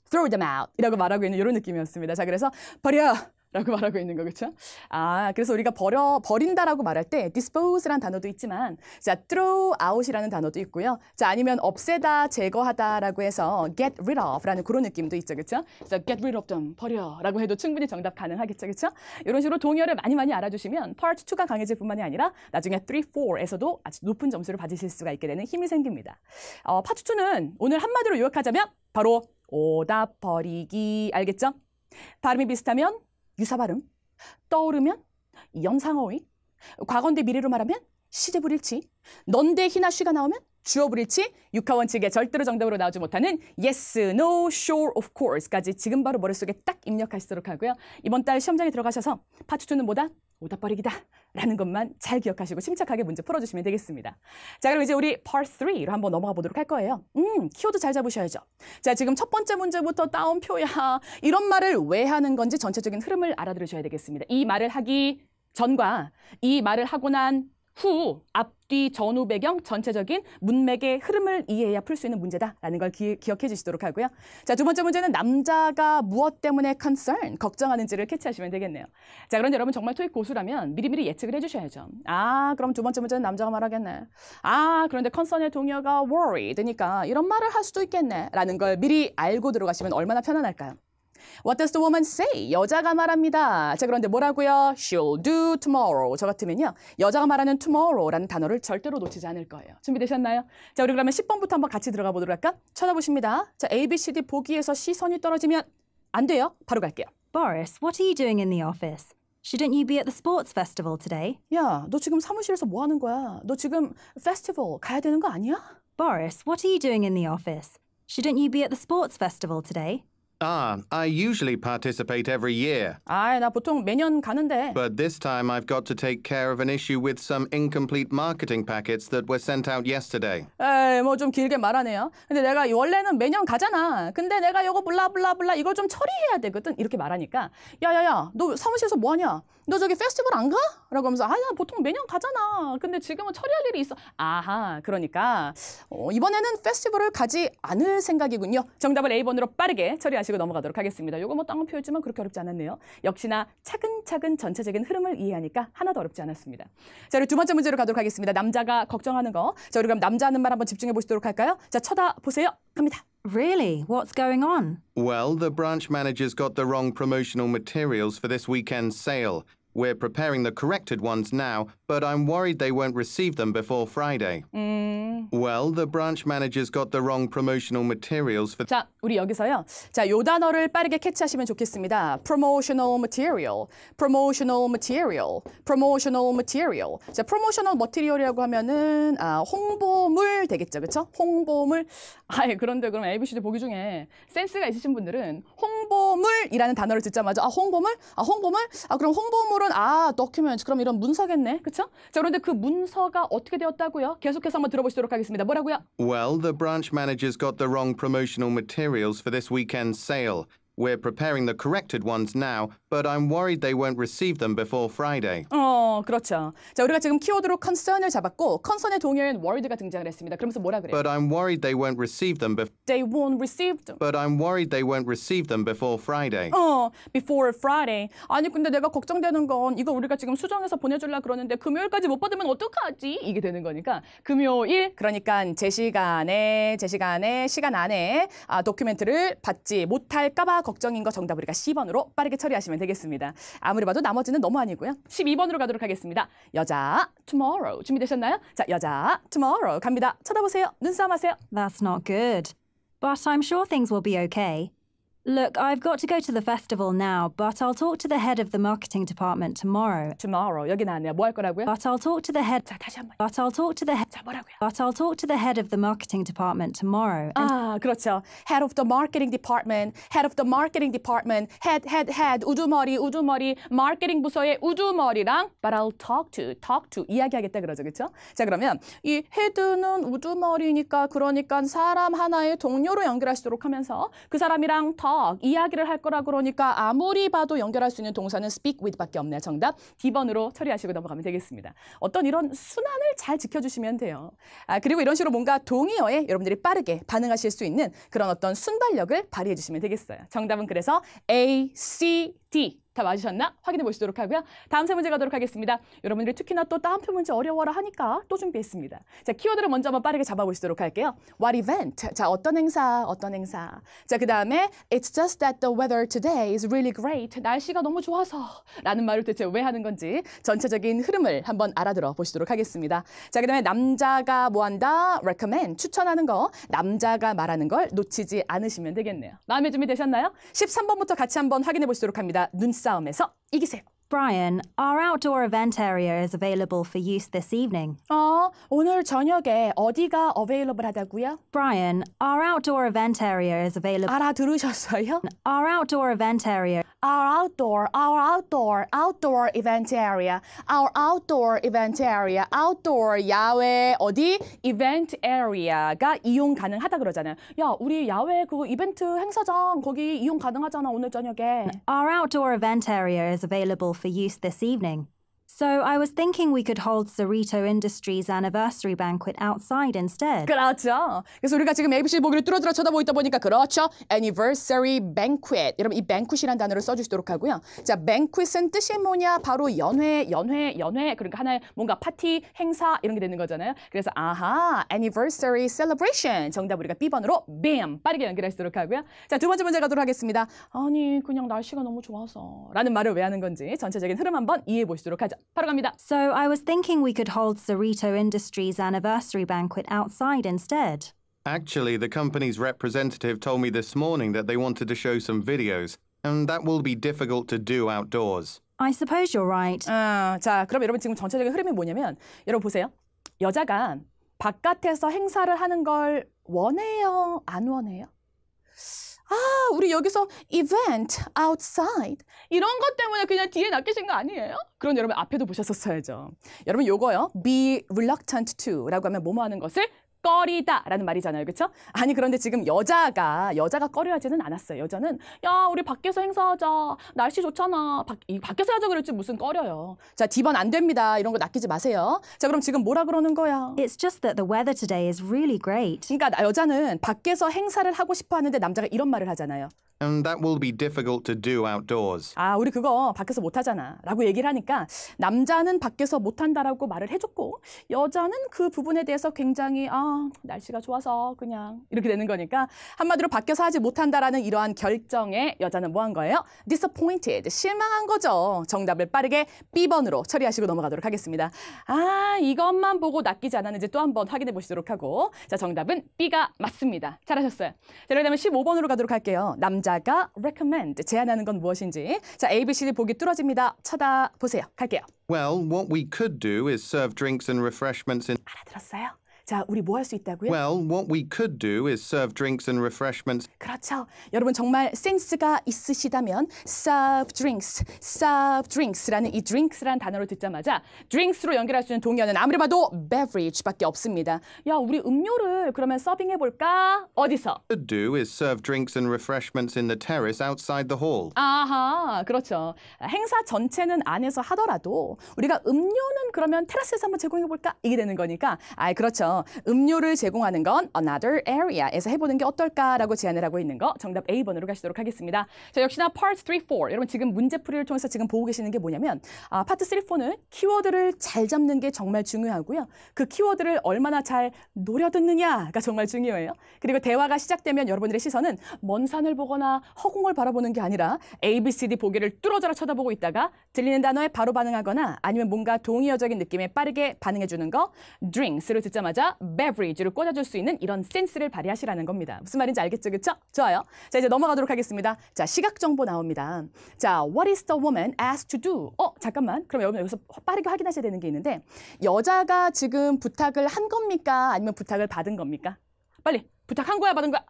throw them out 이라고 말하고 있는 이런 느낌이었습니다. 자, 그래서 버려! 라고 말하고 있는 거겠죠 아, 그래서 우리가 버려 버린다라고 말할 때 dispose란 단어도 있지만 자, throw out이라는 단어도 있고요. 자, 아니면 없애다, 제거하다라고 해서 get rid of라는 그런 느낌도 있죠. 그렇죠? 그래서 get rid of them 버려라고 해도 충분히 정답 가능하겠죠. 그렇죠? 이런 식으로 동요를 많이 많이 알아주시면 part 2가 강해질 뿐만이 아니라 나중에 3, 4에서도 아주 높은 점수를 받으실 수가 있게 되는 힘이 생깁니다. 어, 파트 2는 오늘 한마디로 요약하자면 바로 오답 버리기 알겠죠? 발음이 비슷하면 유사 발음, 떠오르면 영상어의 과거인데 미래로 말하면 시제불일치, 넌데 히나 쉬가 나오면 주어 불일치, 육하원칙의 절대로 정답으로 나오지 못하는 yes, no, sure, of course까지 지금 바로 머릿속에 딱 입력하시도록 하고요. 이번 달 시험장에 들어가셔서 파추투는 뭐다? 오답버리기다 라는 것만 잘 기억하시고 침착하게 문제 풀어주시면 되겠습니다. 자 그럼 이제 우리 part 3로 한번 넘어가 보도록 할 거예요. 음 키워드 잘 잡으셔야죠. 자 지금 첫 번째 문제부터 따옴표야 이런 말을 왜 하는 건지 전체적인 흐름을 알아들으셔야 되겠습니다. 이 말을 하기 전과 이 말을 하고 난 후, 앞뒤, 전후 배경, 전체적인 문맥의 흐름을 이해해야 풀 수 있는 문제다라는 걸 기, 억해 주시도록 하고요. 자, 두 번째 문제는 남자가 무엇 때문에 concern, 걱정하는지를 캐치하시면 되겠네요. 자, 그런데 여러분 정말 토익 고수라면 미리미리 예측을 해 주셔야죠. 아, 그럼 두 번째 문제는 남자가 말하겠네. 아, 그런데 concern의 동요가 worry 되니까 이런 말을 할 수도 있겠네라는 걸 미리 알고 들어가시면 얼마나 편안할까요? What does the woman say? 여자가 말합니다. 자, 그런데 뭐라고요? She'll do tomorrow. 저 같으면요. 여자가 말하는 tomorrow라는 단어를 절대로 놓치지 않을 거예요. 준비되셨나요? 자, 우리 그러면 10번부터 한번 같이 들어가 보도록 할까? 쳐다보십니다. 자, A, B, C, D 보기에서 시선이 떨어지면 안 돼요. 바로 갈게요. Boris, what are you doing in the office? Shouldn't you be at the sports festival today? 야, 너 지금 사무실에서 뭐 하는 거야? 너 지금 페스티벌 가야 되는 거 아니야? Boris, what are you doing in the office? Shouldn't you be at the sports festival today? Ah, I usually participate every year. 아, 나 보통 매년 가는데. But this time I've got to take care of an issue with some incomplete marketing packets that were sent out yesterday. 에이, 뭐 좀 길게 말하네요. 근데 내가 원래는 매년 가잖아. 근데 내가 이거 블라블라블라 이걸 좀 처리해야 되거든. 이렇게 말하니까 야야야, 너 사무실에서 뭐 하냐? 너 저기 페스티벌 안 가? 라고 하면서 아, 나 보통 매년 가잖아. 근데 지금은 처리할 일이 있어. 아하, 그러니까 어, 이번에는 페스티벌을 가지 않을 생각이군요. 정답을 A번으로 빠르게 처리하시 마시고 넘어가도록 하겠습니다. 요거 뭐 땅은 표였지만 그렇게 어렵지 않았네요. 역시나 차근차근 전체적인 흐름을 이해하니까 하나도 어렵지 않았습니다. 자, 그리두 번째 문제로 가도록 하겠습니다. 남자가 걱정하는 거. 자, 우리 그럼 남자 하는 말 한번 집중해 보시도록 할까요? 자, 쳐다보세요. 갑니다. Really? What's going on? Well, the branch manager's got the wrong promotional materials for this weekend's sale. We're preparing the corrected ones now, but I'm worried they won't receive them before Friday. 음. Mm. Well, the branch managers got the wrong promotional materials for 자, 우리 여기서요. 자, 요 단어를 빠르게 캐치하시면 좋겠습니다. promotional material, promotional material, promotional material. 자, promotional material이라고 하면은 아, 홍보물 되겠죠. 그렇죠? 홍보물. 아예 그런데 그럼 ABCD 보기 중에 센스가 있으신 분들은 홍보물이라는 단어를 듣자마자 아 홍보물? 아 홍보물? 아 그럼 홍보물은 아 document 그럼 이런 문서겠네 그쵸? 자 그런데 그 문서가 어떻게 되었다고요? 계속해서 한번 들어보시도록 하겠습니다 뭐라고요? Well, the branch managers got the wrong promotional materials for this weekend's sale We're preparing the corrected ones now, but I'm worried they won't receive them before Friday. 어, 그렇죠. 자, 우리가 지금 키워드로 concern을 잡았고 concern의 동요인 word가 등장을 했습니다. 그러면서 뭐라 그래요? But I'm worried they won't receive them before They won't receive them. But I'm worried they won't receive them before Friday. 어, before Friday. 아니, 근데 내가 걱정되는 건 이거 우리가 지금 수정해서 보내 주려 그러는데 금요일까지 못 받으면 어떡하지? 이게 되는 거니까 금요일 그러니까 제 시간에 제 시간에 시간 안에 아, 도큐멘트를 받지 못할까 봐 걱정인 거 정답 우리가 10번으로 빠르게 처리하시면 되겠습니다. 아무리 봐도 나머지는 너무 아니고요. 12번으로 가도록 하겠습니다. 여자 tomorrow 준비되셨나요? 자, 여자 tomorrow 갑니다. 쳐다보세요. 눈싸움 하세요. That's not good. But I'm sure things will be okay. Look, I've got to go to the festival now, but I'll talk to the head of the marketing department tomorrow. Tomorrow. 여기 나왔네요. 뭐할 거라고요? But I'll talk to the head. 자, 다시 한번. But I'll talk to the head. 자, 뭐라고요? But I'll talk to the head of the marketing department tomorrow. 아, 그렇죠. Head of the marketing department. Head of the marketing department. Head, head, head. 우두머리, 우두머리. 마케팅 부서의 우두머리랑 but I'll talk to, talk to 이야기하겠다 그러죠. 그렇죠? 자, 그러면 이 헤드는 우두머리니까 그러니까 사람 하나의 동료로 연결할 수도록 하면서 그 사람이랑 talk talk, 이야기를 할 거라 그러니까 아무리 봐도 연결할 수 있는 동사는 speak with밖에 없네요. 정답 D번으로 처리하시고 넘어가면 되겠습니다. 어떤 이런 순환을 잘 지켜주시면 돼요. 아, 그리고 이런 식으로 뭔가 동의어에 여러분들이 빠르게 반응하실 수 있는 그런 어떤 순발력을 발휘해 주시면 되겠어요. 정답은 그래서 A, C, D. 다 맞으셨나? 확인해 보시도록 하고요. 다음 세 문제 가도록 하겠습니다. 여러분들이 특히나 또 따옴표 문제 어려워라 하니까 또 준비했습니다. 자, 키워드를 먼저 한번 빠르게 잡아보시도록 할게요. What event? 자, 어떤 행사, 어떤 행사. 자, 그 다음에 It's just that the weather today is really great. 날씨가 너무 좋아서 라는 말을 대체 왜 하는 건지 전체적인 흐름을 한번 알아들어 보시도록 하겠습니다. 자, 그 다음에 남자가 뭐 한다? recommend, 추천하는 거. 남자가 말하는 걸 놓치지 않으시면 되겠네요. 마음에 준비 되셨나요? 13번부터 같이 한번 확인해 보시도록 합니다. 눈썹 싸움에서 이기세요. Brian, our outdoor event area is available for use this evening. 어, 오늘 저녁에 어디가 available 하다고요? Brian, our outdoor event area is available. 알아들으셨어요? Our outdoor event area. Our outdoor, our outdoor, outdoor event area. Our outdoor event area. Outdoor 야외 어디 event area가 이용 가능하다 그러잖아요. 야, 우리 야외 그 이벤트 행사장 거기 이용 가능하잖아 오늘 저녁에. Our outdoor event area is available for use this evening. So I was thinking we could hold Cerrito Industries anniversary banquet outside instead. 그렇죠. 그래서 우리가 지금 ABC 보기를 뚫어들어 쳐다보고 있다 보니까 그렇죠. anniversary banquet. 여러분 이 b a n q u e t 이라는 단어를 써 주시도록 하고요. 자, banquet은 뜻이 뭐냐? 바로 연회, 연회, 연회. 그러니까 하나의 뭔가 파티, 행사 이런 게 되는 거잖아요. 그래서 아하, anniversary celebration. 정답 우리가 B번으로 bam 빠르게 연결하시도록 하고요. 자, 두 번째 문제 가도록 하겠습니다. 아니, 그냥 날씨가 너무 좋아서라는 말을 왜 하는 건지 전체적인 흐름 한번 이해해 보시도록 하죠. So I was thinking we could hold Cerrito Industries anniversary banquet outside instead. Actually, the company's representative told me this morning that they wanted to show some videos, and that will be difficult to do outdoors. I suppose you're right. 아, 자, 그럼 여러분 지금 전체적인 흐름이 뭐냐면 여러분 보세요. 여자가 바깥에서 행사를 하는 걸 원해요, 안 원해요? 아, 우리 여기서 event outside 이런 것 때문에 그냥 뒤에 낚이신 거 아니에요? 그럼 여러분 앞에도 보셨었어야죠. 여러분 요거요. be reluctant to라고 하면 뭐뭐 하는 것을 꺼리다라는 말이잖아요. 그렇죠? 아니 그런데 지금 여자가 여자가 꺼려하지는 않았어요. 여자는 야 우리 밖에서 행사하자. 날씨 좋잖아. 밖, 이, 밖에서 하자 그랬지 무슨 꺼려요. 자 D번 안 됩니다. 이런 거 낚이지 마세요. 자 그럼 지금 뭐라 그러는 거야? It's just that the weather today is really great. 그러니까 여자는 밖에서 행사를 하고 싶어 하는데 남자가 이런 말을 하잖아요. and that will be difficult to do outdoors. 아, 우리 그거 밖에서 못 하잖아. 라고 얘기를 하니까 남자는 밖에서 못 한다라고 말을 해줬고 여자는 그 부분에 대해서 굉장히 아, 날씨가 좋아서 그냥 이렇게 되는 거니까 한마디로 밖에서 하지 못한다라는 이러한 결정에 여자는 뭐 한 거예요? disappointed, 실망한 거죠. 정답을 빠르게 B번으로 처리하시고 넘어가도록 하겠습니다. 아, 이것만 보고 낚이지 않았는지 또한번 확인해 보시도록 하고 자, 정답은 B가 맞습니다. 잘하셨어요. 자, 그러면 15번으로 가도록 할게요. 남자 기자가 recommend 제안하는 건 무엇인지 자 ABCD 보기 뚫어집니다. 쳐다보세요. 갈게요. Well, what we could do is serve drinks and refreshments in 알아들었어요? 자, 우리 뭐 할 수 있다고요? Well, what we could do is serve drinks and refreshments. 그렇죠. 여러분 정말 센스가 있으시다면 serve drinks, serve drinks라는 이 drinks라는 단어를 듣자마자 drinks로 연결할 수 있는 동의어는 아무리 봐도 beverage밖에 없습니다. 야, 우리 음료를 그러면 서빙해 볼까? 어디서? Could do is serve drinks and refreshments in the terrace outside the hall. 아하, 그렇죠. 행사 전체는 안에서 하더라도 우리가 음료는 그러면 테라스에서 한번 제공해 볼까? 이게 되는 거니까. 아, 그렇죠. 음료를 제공하는 건 another area에서 해보는 게 어떨까라고 제안을 하고 있는 거 정답 A번으로 가시도록 하겠습니다. 자, 역시나 part 3, 4. 여러분 지금 문제풀이를 통해서 지금 보고 계시는 게 뭐냐면 아, 파트 3, 4는 키워드를 잘 잡는 게 정말 중요하고요. 그 키워드를 얼마나 잘 노려듣느냐가 정말 중요해요. 그리고 대화가 시작되면 여러분들의 시선은 먼 산을 보거나 허공을 바라보는 게 아니라 A, B, C, D 보기를 뚫어져라 쳐다보고 있다가 들리는 단어에 바로 반응하거나 아니면 뭔가 동의어적인 느낌에 빠르게 반응해 주는 거 drinks를 듣자마자 거기다가 beverage를 꽂아줄 수 있는 이런 센스를 발휘하시라는 겁니다. 무슨 말인지 알겠죠? 그쵸? 좋아요. 자, 이제 넘어가도록 하겠습니다. 자, 시각정보 나옵니다. 자, what is the woman asked to do? 어, 잠깐만. 그럼 여러분 여기서 빠르게 확인하셔야 되는 게 있는데 여자가 지금 부탁을 한 겁니까? 아니면 부탁을 받은 겁니까? 빨리 부탁한 거야, 받은 거야?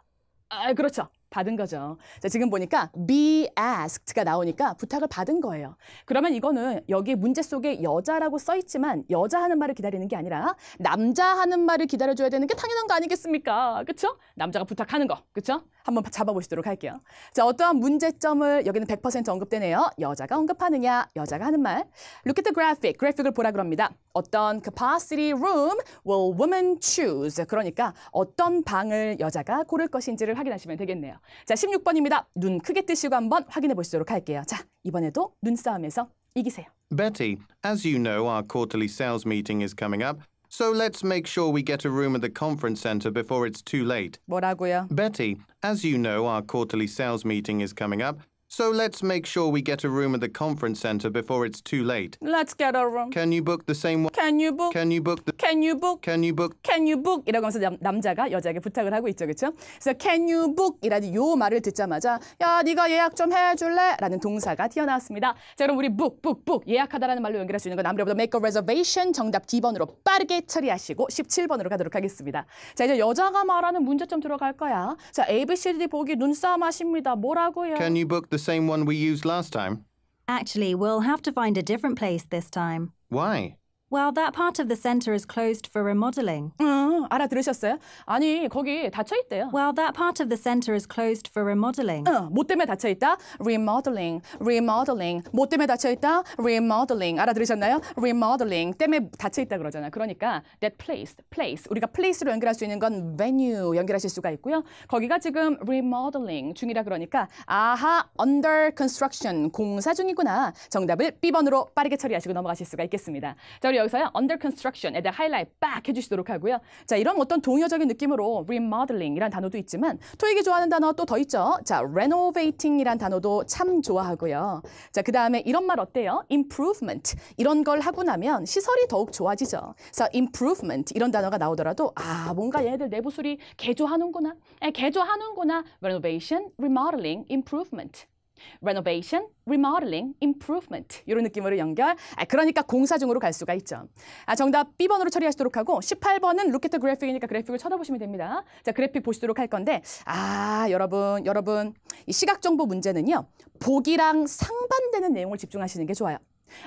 아, 그렇죠. 받은 거죠. 자, 지금 보니까 be asked가 나오니까 부탁을 받은 거예요. 그러면 이거는 여기 문제 속에 여자라고 써 있지만 여자 하는 말을 기다리는 게 아니라 남자 하는 말을 기다려줘야 되는 게 당연한 거 아니겠습니까? 그렇죠? 남자가 부탁하는 거, 그렇죠? 한번 잡아보시도록 할게요. 자, 어떠한 문제점을 여기는 100% 언급되네요. 여자가 언급하느냐, 여자가 하는 말. Look at the graphic. 그래픽을 보라 그럽니다. 어떤 capacity room will women choose? 그러니까 어떤 방을 여자가 고를 것인지를 확인하시면 되겠네요. 있어요. 자, 16번입니다. 눈 크게 뜨시고 한번 확인해 보시도록 할게요. 자, 이번에도 눈싸움에서 이기세요. Betty, as you know, our quarterly sales meeting is coming up. So let's make sure we get a room at the conference center before it's too late. 뭐라고요? Betty, as you know, our quarterly sales meeting is coming up. So let's make sure we get a room at the conference center before it's too late. Let's get a room. Can you book the same one? Can you book? Can you book the? Can you book? Can you book? Can you book? 이러면서 남, 남자가 여자에게 부탁을 하고 있죠, 그렇죠? 그래서 can you book? 이라는 요 말을 듣자마자 야 네가 예약 좀 해줄래?라는 동사가 튀어나왔습니다. 자 그럼 우리 book, book, book 예약하다라는 말로 연결할 수 있는 건 아무래도 make a reservation 정답 D번으로 빠르게 처리하시고 17번으로 가도록 하겠습니다. 자 이제 여자가 말하는 문제점 들어갈 거야. 자 A, B, C, D 보기 눈싸움 하십니다. 뭐라고요? Can you book the the same one we used last time? Actually, we'll have to find a different place this time. Why? Well, that part of the center is closed for remodeling. 응, 알아들으셨어요? 아니, 거기 닫혀 있대요. Well, that part of the center is closed for remodeling. 응, 뭐 때문에 닫혀 있다? Remodeling, remodeling. 뭐 때문에 닫혀 있다? Remodeling. 알아들으셨나요? Remodeling 때문에 닫혀 있다 그러잖아. 그러니까 that place, place. 우리가 place로 연결할 수 있는 건 venue 연결하실 수가 있고요. 거기가 지금 remodeling 중이라 그러니까 아하 under construction 공사 중이구나. 정답을 B번으로 빠르게 처리하시고 넘어가실 수가 있겠습니다. 자, 우리 여기서요 under construction에다 하이라이트 빡 해주시도록 하고요. 자 이런 어떤 동요적인 느낌으로 remodeling이란 단어도 있지만 토익이 좋아하는 단어 또 더 있죠. 자 renovating이란 단어도 참 좋아하고요. 자그 다음에 이런 말 어때요? improvement 이런 걸 하고 나면 시설이 더욱 좋아지죠. 그래서 improvement 이런 단어가 나오더라도 아 뭔가 얘네들 내부 수리 개조하는구나, 에, 개조하는구나. renovation, remodeling, improvement renovation, remodeling, improvement 이런 느낌으로 연결. 아, 그러니까 공사 중으로 갈 수가 있죠. 아, 정답 B번으로 처리하시도록 하고 18번은 look at the graphic이니까 그래픽을 쳐다보시면 됩니다. 자, 그래픽 보시도록 할 건데 아, 여러분, 여러분 이 시각 정보 문제는요. 보기랑 상반되는 내용을 집중하시는 게 좋아요.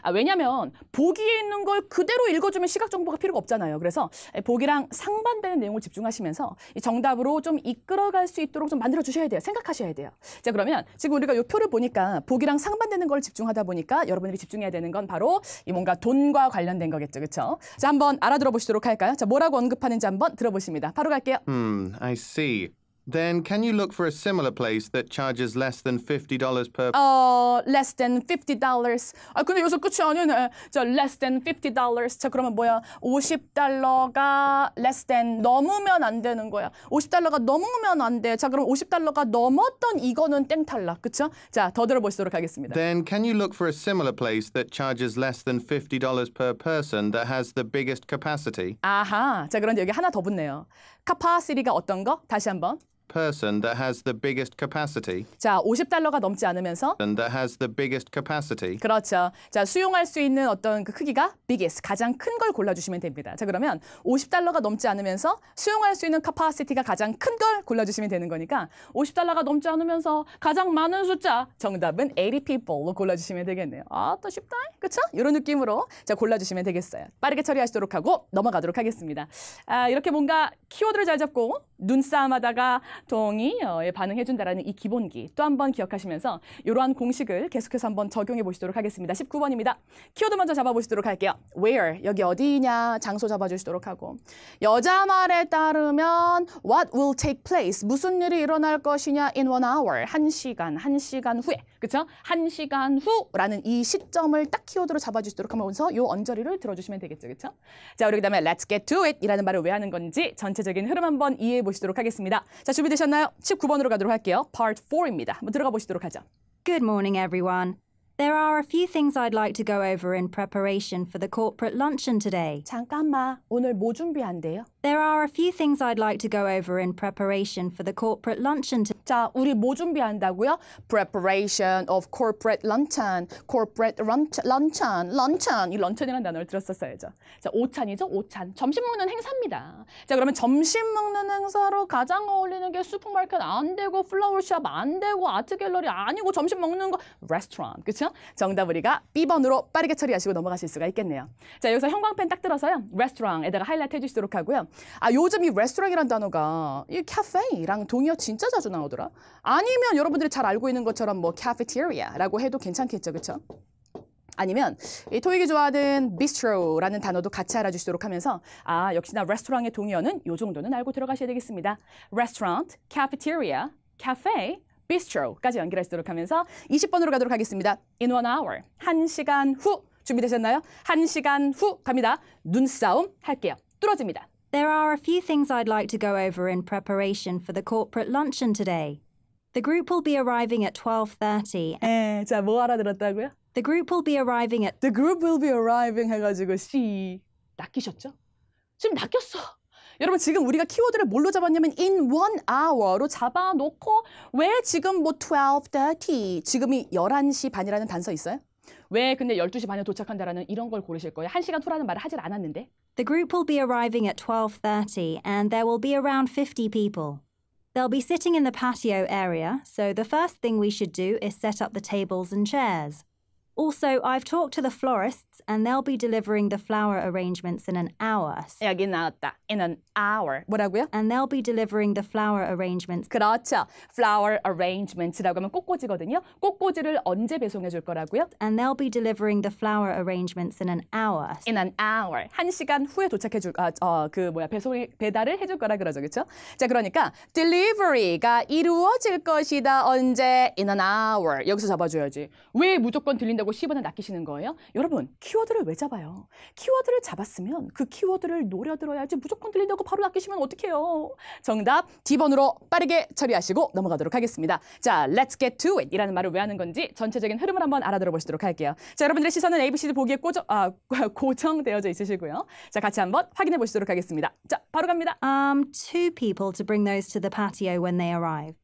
아, 왜냐하면 보기에 있는 걸 그대로 읽어주면 시각 정보가 필요가 없잖아요. 그래서 예, 보기랑 상반되는 내용을 집중하시면서 정답으로 좀 이끌어갈 수 있도록 좀 만들어 주셔야 돼요. 생각하셔야 돼요. 자 그러면 지금 우리가 이 표를 보니까 보기랑 상반되는 걸 집중하다 보니까 여러분들이 집중해야 되는 건 바로 이 뭔가 돈과 관련된 거겠죠, 그렇죠? 자 한번 알아들어 보시도록 할까요? 자 뭐라고 언급하는지 한번 들어보십니다. 바로 갈게요. 음, I see. Then can you look for a similar place that charges less than $50 per... Oh, less than $50. 아, 근데 여기서 끝이 아니네. 자, less than $50. 자, 그러면 뭐야? 오십 달러가 less than, 넘으면 안 되는 거야. 오십 달러가 넘으면 안 돼. 자, 그럼 오십 달러가 넘었던 이거는 땡 탈락. 그렇죠? 자, 더 들어보시도록 하겠습니다. Then can you look for a similar place that charges less than $50 per person that has the biggest capacity? 아하. 자, 그런데 여기 하나 더 붙네요. capacity가 어떤 거? 다시 한번. person that has the biggest capacity. 자, 50달러가 넘지 않으면서 and that has the biggest capacity. 그렇죠. 자, 수용할 수 있는 어떤 그 크기가 biggest, 가장 큰 걸 골라주시면 됩니다. 자, 그러면 50달러가 넘지 않으면서 수용할 수 있는 capacity가 가장 큰 걸 골라주시면 되는 거니까 50달러가 넘지 않으면서 가장 많은 숫자 정답은 80 people로 골라주시면 되겠네요. 아, 또 쉽다. 그쵸? 이런 느낌으로 자 골라주시면 되겠어요. 빠르게 처리하시도록 하고 넘어가도록 하겠습니다. 아, 이렇게 뭔가 키워드를 잘 잡고 눈싸움하다가 동의 예, 반응해준다라는 이 기본기 또 한 번 기억하시면서 이러한 공식을 계속해서 한번 적용해 보시도록 하겠습니다. 19번입니다. 키워드 먼저 잡아보시도록 할게요. Where 여기 어디냐 장소 잡아주시도록 하고 여자 말에 따르면 What will take place 무슨 일이 일어날 것이냐 in one hour 한 시간 한 시간 후에 그렇죠? 한시간 후라는 이 시점을 딱 키워드로 잡아줄 수 있도록 하면서 요 언저리를 들어주시면 되겠죠. 그렇죠? 자, 우리 그다음에 let's get to it 이라는 말을 왜 하는 건지 전체적인 흐름 한번 이해해 보시도록 하겠습니다. 자, 준비되셨나요? 19번으로 가도록 할게요. Part 4입니다. 한번 들어가 보시도록 하죠. Good morning, everyone. There are a few things I'd like to go over in preparation for the corporate luncheon today. 잠깐만, 오늘 뭐 준비한대요? There are a few things I'd like to go over in preparation for the corporate luncheon. 자, 우리 뭐 준비한다고요? Preparation of corporate luncheon, corporate l u n c h luncheon. luncheon이라는 단어를 들었었어야죠. 자, 오찬이죠, 오찬. 점심 먹는 행사입니다. 자, 그러면 점심 먹는 행사로 가장 어울리는 게 슈퍼마켓 안 되고 플라워샵 안 되고 아트 갤러리 아니고 점심 먹는 거 레스토랑, 그렇죠? 정답 우리가 B번으로 빠르게 처리하시고 넘어가실 수가 있겠네요. 자, 여기서 형광펜 딱 들어서요. 레스토랑에다가 하이라이트 해주시도록 하고요. 아 요즘 이 레스토랑이란 단어가 이 카페랑 동의어 진짜 자주 나오더라. 아니면 여러분들이 잘 알고 있는 것처럼 뭐 카페테리아라고 해도 괜찮겠죠, 그렇죠? 아니면 이 토익이 좋아하는 b 스트로 r 라는 단어도 같이 알아주시도록 하면서 아 역시나 레스토랑의 동의어는 요 정도는 알고 들어가셔야 되겠습니다. 레스토랑, 카페테리아, 카페. a f e t e bistro까지 연결하시도록 하면서 20번으로 가도록 하겠습니다. in one hour, 한 시간 후 준비되셨나요? 1 시간 후 갑니다. 눈싸움 할게요. 뚫어집니다. There are a few things I'd like to go over in preparation for the corporate luncheon today. The group will be arriving at 12:30. 예, eh, 자, 뭐 알아들었다고요? The group will be arriving at The group will be arriving 해가지고 C 낚이셨죠? 지금 낚였어. 여러분 지금 우리가 키워드를 뭘로 잡았냐면 in one hour로 잡아놓고 왜 지금 뭐12:30 지금이 11시 반이라는 단서 있어요? 왜 근데 12시 반에 도착한다라는 이런 걸 고르실 거예요? 1시간 후라는 말을 하질 않았는데. The group will be arriving at 12:30 and there will be around 50 people. They'll be sitting in the patio area, so the first thing we should do is set up the tables and chairs. Also, I've talked to the florists and they'll be delivering the flower arrangements in an hour. 여기 나왔다. In an hour. 뭐라고요? And they'll be delivering the flower arrangements. 그렇죠. Flower arrangements라고 하면 꽃꽂이거든요. 꽃꽂이를 언제 배송해 줄 거라고요? And they'll be delivering the flower arrangements in an hour. In an hour. 한 시간 후에 도착해 줄, 아, 어, 그 뭐야, 배송, 배달을 해줄 거라 그러죠. 그렇죠? 자, 그러니까 delivery가 이루어질 것이다. 언제? In an hour. 여기서 잡아줘야지. 왜 무조건 들린다? 되고 10원을 아끼시는 거예요? 여러분, 키워드를 왜 잡아요? 키워드를 잡았으면 그 키워드를 노려들어야지 무조건 들린다고 바로 아끼시면 어떡해요? 정답 D번으로 빠르게 처리하시고 넘어가도록 하겠습니다. 자, let's get to it 이라는 말을 왜 하는 건지 전체적인 흐름을 한번 알아들어 보시도록 할게요. 자, 여러분들의 시선은 ABCD 보기에 고정, 아, 고정되어져 있으시고요. 자, 같이 한번 확인해 보시도록 하겠습니다. 자, 바로 갑니다. Um, two people to bring those to the patio when they arrive.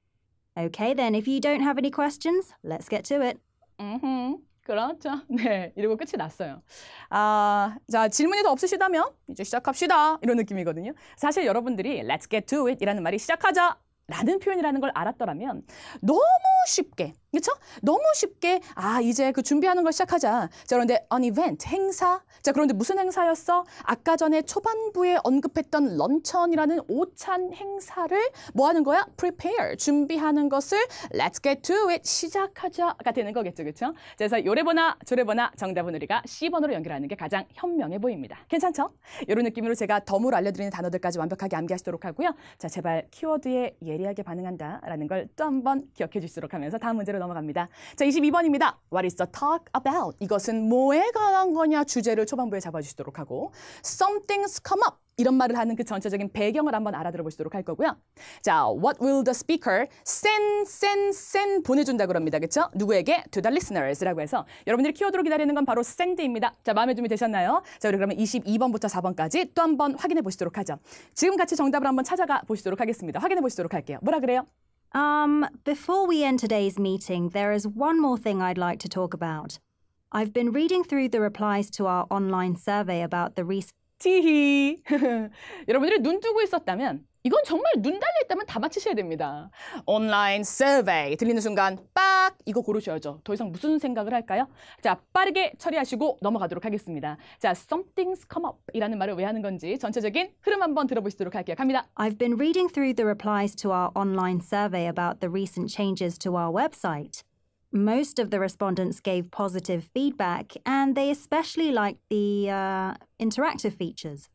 Okay, then, if you don't have any questions, let's get to it. Mm-hmm. 그렇죠. 네. 이러고 끝이 났어요. 아, 자, 질문이 더 없으시다면 이제 시작합시다. 이런 느낌이거든요. 사실 여러분들이 let's get to it 이라는 말이 시작하자 라는 표현이라는 걸 알았더라면 너무 쉽게 그렇죠? 너무 쉽게 아 이제 그 준비하는 걸 시작하자. 자 그런데 an event 행사. 자 그런데 무슨 행사였어? 아까 전에 초반부에 언급했던 런천이라는 오찬 행사를 뭐 하는 거야? prepare 준비하는 것을 let's get to it 시작하자가 되는 거겠죠, 그렇죠? 자, 그래서 요래보나 저래보나 정답은 우리가 C번으로 연결하는 게 가장 현명해 보입니다. 괜찮죠? 이런 느낌으로 제가 덤으로 알려드리는 단어들까지 완벽하게 암기하시도록 하고요. 자 제발 키워드에 예리하게 반응한다라는 걸 또 한 번 기억해 주시도록 하면서 다음 문제로 넘. 넘어갑니다. 자, 22번입니다. What is the talk about? 이것은 뭐에 관한 거냐 주제를 초반부에 잡아주시도록 하고 Something's come up. 이런 말을 하는 그 전체적인 배경을 한번 알아들어 보시도록 할 거고요. 자, what will the speaker send, send, send 보내준다 그럽니다. 그렇죠? 누구에게? To the listeners라고 해서 여러분들이 키워드로 기다리는 건 바로 send입니다. 자, 마음에 준비 되셨나요? 자, 우리 그러면 22번부터 4번까지 또 한번 확인해 보시도록 하죠. 지금 같이 정답을 한번 찾아가 보시도록 하겠습니다. 확인해 보시도록 할게요. 뭐라 그래요? Um, before we end today's meeting, there is one more thing I'd like to talk about. I've been reading through the replies to our online survey about the recent. 여러분들이 눈 뜨고 있었다면 이건 정말 눈 달려있다면 다 맞히셔야 됩니다. 온라인 서베이 들리는 순간 빡 이거 고르셔야죠. 더 이상 무슨 생각을 할까요? 자 빠르게 처리하시고 넘어가도록 하겠습니다. 자 something's come up 이라는 말을 왜 하는 건지 전체적인 흐름 한번 들어보시도록 할게요. 갑니다. I've been reading through the replies to our online survey about the recent changes to our website. Most of the respondents gave positive feedback and they especially liked the uh, interactive features.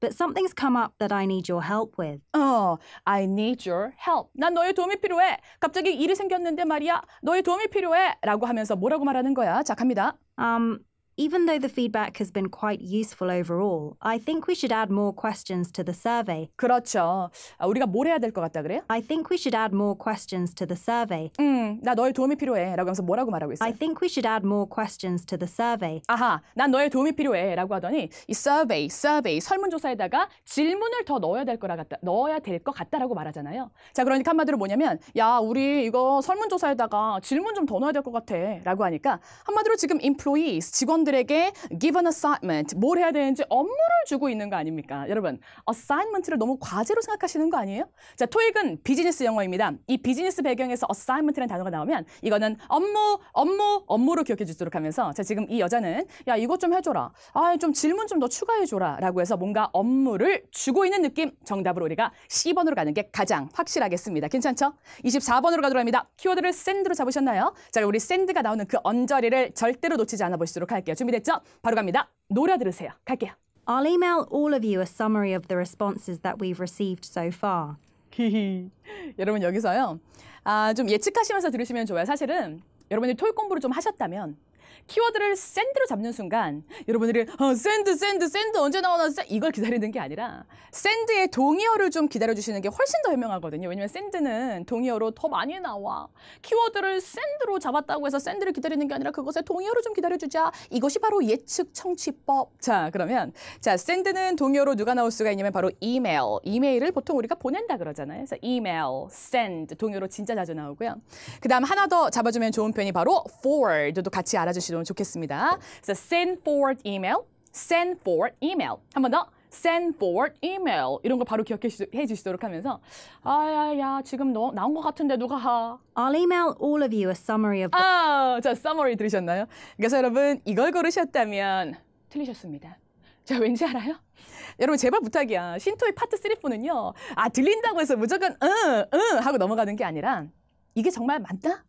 but something's come up that I need your help with. 어, I need your help. 난 너의 도움이 필요해. 갑자기 일이 생겼는데 말이야. 너의 도움이 필요해. 라고 하면서 뭐라고 말하는 거야? 자, 갑니다. Um, Even though the feedback has been quite useful overall, I think we should add more questions to the survey. 그렇죠. 아, 우리가 뭘 해야 될 것 같다 그래요? I think we should add more questions to the survey. 음, 나 너의 도움이 필요해라고 하면서 뭐라고 말하고 있어요? I think we should add more questions to the survey. 아하, 난 너의 도움이 필요해라고 하더니 이 survey, survey 설문조사에다가 질문을 더 넣어야 될거 같다, 넣어야 될 것 같다라고 말하잖아요. 자, 그러니까 한마디로 뭐냐면 야, 우리 이거 설문조사에다가 질문 좀 더 넣어야 될 것 같아라고 하니까 한마디로 지금 employees 직원 여러분들에게 give an assignment, 뭘 해야 되는지 업무를 주고 있는 거 아닙니까? 여러분, assignment를 너무 과제로 생각하시는 거 아니에요? 자, 토익은 비즈니스 영어입니다. 이 비즈니스 배경에서 assignment라는 단어가 나오면 이거는 업무, 업무, 업무로 기억해 주도록 하면서 자, 지금 이 여자는 야, 이것 좀 해줘라. 아, 좀 질문 좀 더 추가해 줘라. 라고 해서 뭔가 업무를 주고 있는 느낌 정답으로 우리가 10번으로 가는 게 가장 확실하겠습니다. 괜찮죠? 24번으로 가도록 합니다. 키워드를 샌드로 잡으셨나요? 자, 우리 샌드가 나오는 그 언저리를 절대로 놓치지 않아 보시도록 할게요. 준비됐죠? 바로 갑니다. 노래 들으세요. 갈게요. I'll email all of you a summary of the responses that we've received so far. 여러분 여기서요. 아, 좀 예측하시면서 들으시면 좋아요. 사실은 여러분이 토익 공부를 좀 하셨다면 키워드를 샌드로 잡는 순간 여러분들이 어, 샌드 샌드 샌드 언제 나오나 샌 이걸 기다리는 게 아니라 샌드의 동의어를 좀 기다려 주시는 게 훨씬 더 현명하거든요. 왜냐면 샌드는 동의어로 더 많이 나와. 키워드를 샌드로 잡았다고 해서 샌드를 기다리는 게 아니라 그것의 동의어를 좀 기다려 주자. 이것이 바로 예측 청취법. 자, 그러면 자, 샌드는 동의어로 누가 나올 수가 있냐면 바로 이메일. 이메일을 보통 우리가 보낸다 그러잖아요. 그래서 이메일, 샌 e 동의어로 진짜 자주 나오고요. 그다음 하나 더 잡아주면 좋은 편이 바로 forward도 같이 알아주시면 보시면 좋겠습니다. 그래서 send forward email, send forward email. 한 번 더. send forward email 이런 거 바로 기억해 주시도록 하면서 아야야 지금 너 나온 것 같은데 누가 하? I'll email all of you a summary of. 아, 자 summary 들으셨나요? 그래서 여러분 이걸 고르셨다면 틀리셨습니다. 자 왠지 알아요? 여러분 제발 부탁이야. 신토의 파트 3포는요. 아 들린다고 해서 무조건 응응 응, 하고 넘어가는 게 아니라 이게 정말 맞다?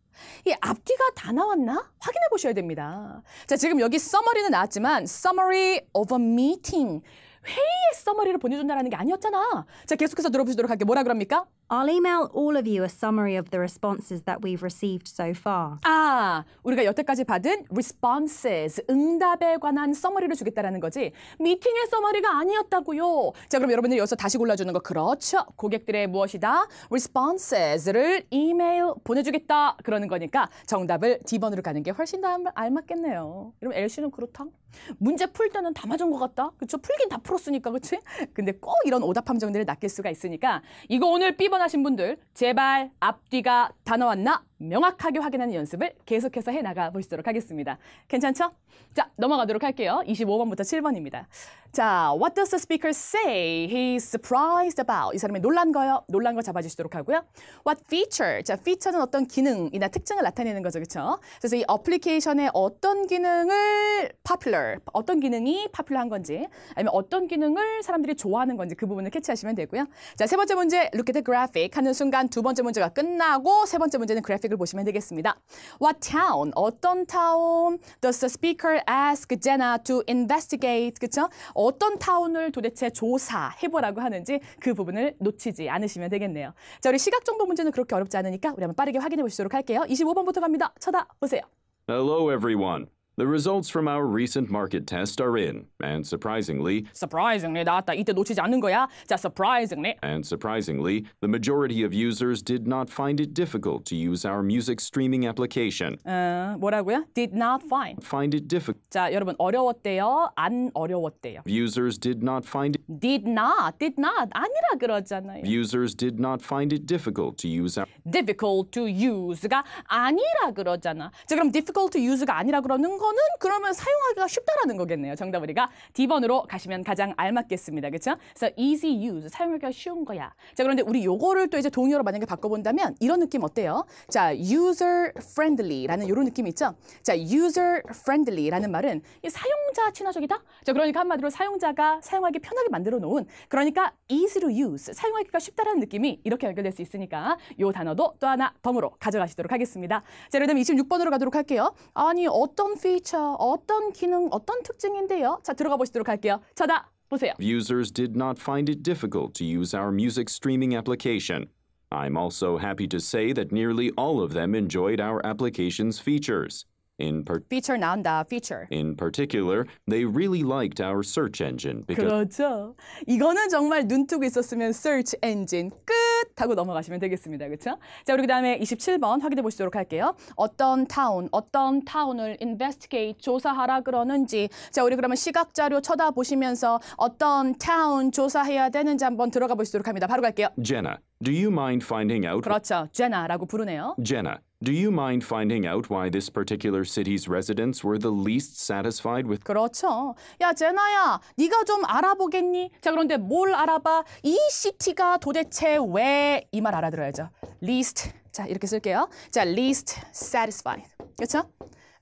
이 앞뒤가 다 나왔나? 확인해 보셔야 됩니다. 자, 지금 여기 서머리는 나왔지만 summary of a meeting 회의의 서머리를 보내준다는 게 아니었잖아. 자, 계속해서 들어보시도록 할게요. 뭐라 그럽니까? I'll email all of you a summary of the responses that we've received so far. 아, 우리가 여태까지 받은 responses, 응답에 관한 서머리를 주겠다라는 거지. 미팅의 서머리가 아니었다고요. 자, 그럼 여러분들 여기서 다시 골라주는 거 그렇죠. 고객들의 무엇이다? responses를 이메일 보내주겠다 그러는 거니까 정답을 D번으로 가는 게 훨씬 더 알맞겠네요. 그럼 LC는 그렇다? 문제 풀 때는 다 맞은 것 같다? 그쵸? 풀긴 다 풀었으니까, 그치? 근데 꼭 이런 오답 함정들을 낚일 수가 있으니까 이거 오늘 B번 출근하신 분들 제발 앞뒤가 다 나왔나 명확하게 확인하는 연습을 계속해서 해나가 보시도록 하겠습니다. 괜찮죠? 자, 넘어가도록 할게요. 25번부터 7번입니다. 자, what does the speaker say he's surprised about? 이 사람이 놀란 거요. 놀란 거 잡아주시도록 하고요. what feature? 자, feature는 어떤 기능이나 특징을 나타내는 거죠. 그렇죠? 그래서 이 어플리케이션의 어떤 기능을 popular, 어떤 기능이 popular한 건지 아니면 어떤 기능을 사람들이 좋아하는 건지 그 부분을 캐치하시면 되고요. 자, 세 번째 문제 look at the graphic 하는 순간 두 번째 문제가 끝나고 세 번째 문제는 그래픽 선택을 보시면 되겠습니다. What town? 어떤 town does the speaker ask Jenna to investigate? 그쵸? 어떤 타운을 도대체 조사해보라고 하는지 그 부분을 놓치지 않으시면 되겠네요. 자, 우리 시각 정보 문제는 그렇게 어렵지 않으니까 우리 한번 빠르게 확인해 보시도록 할게요. 25번부터 갑니다. 쳐다보세요. Hello everyone. The results from our recent market test are in, and surprisingly, surprisingly surprisingly. And surprisingly, the majority of users did not find it difficult to use our music streaming application. 어, uh, 뭐라고요? Did not find. Find it difficult. 자, 여러분 어려웠대요. 안 어려웠대요. Users did not find it. Did not. Did not. 아니라 그러잖아요. Users did not find it difficult to use our difficult to use가 아니라 그러잖아. 자, 그럼 difficult to use가 아니라 그러는 거 이거는 그러면 사용하기가 쉽다라는 거겠네요. 정답 우리가 D번으로 가시면 가장 알맞겠습니다. 그렇죠? 그래서 easy use, 사용하기가 쉬운 거야. 자, 그런데 우리 요거를 또 이제 동의어로 만약에 바꿔본다면 이런 느낌 어때요? 자, user friendly라는 이런 느낌 있죠? 자, user friendly라는 말은 사용자 친화적이다? 자, 그러니까 한마디로 사용자가 사용하기 편하게 만들어 놓은 그러니까 easy to use, 사용하기가 쉽다라는 느낌이 이렇게 연결될 수 있으니까 요 단어도 또 하나 덤으로 가져가시도록 하겠습니다. 자, 그를면 26번으로 가도록 할게요. 아니, 어떤 feature, 어떤 기능, 어떤 특징인데요? 자, 들어가 보시도록 할게요. 자다 보세요. Users did not find it difficult to use our music streaming application. I'm also happy to say that nearly all of them enjoyed our application's features. In per- feature 나온다. feature. In particular, they really liked our search engine because 그렇죠. 이거는 정말 눈뜨고 있었으면 search engine 끝 하고 넘어가시면 되겠습니다. 그렇죠? 자, 우리 그다음에 27번 확인해 보시도록 할게요. 어떤 타운, 어떤 타운을 investigate 조사하라 그러는지. 자, 우리 그러면 시각 자료 쳐다보시면서 어떤 타운 조사해야 되는지 한번 들어가 보시도록 합니다. 바로 갈게요. Jenna, do you mind finding out? 그렇죠. 제나라고 부르네요. Jenna, Do you mind finding out why this particular city's residents were the least satisfied with 그렇죠. 야, 제나야. 네가 좀 알아보겠니? 자, 그런데 뭘 알아봐? 이 시티가 도대체 왜이 말 알아들어야죠. least. 자, 이렇게 쓸게요. 자, least satisfied. 그렇죠?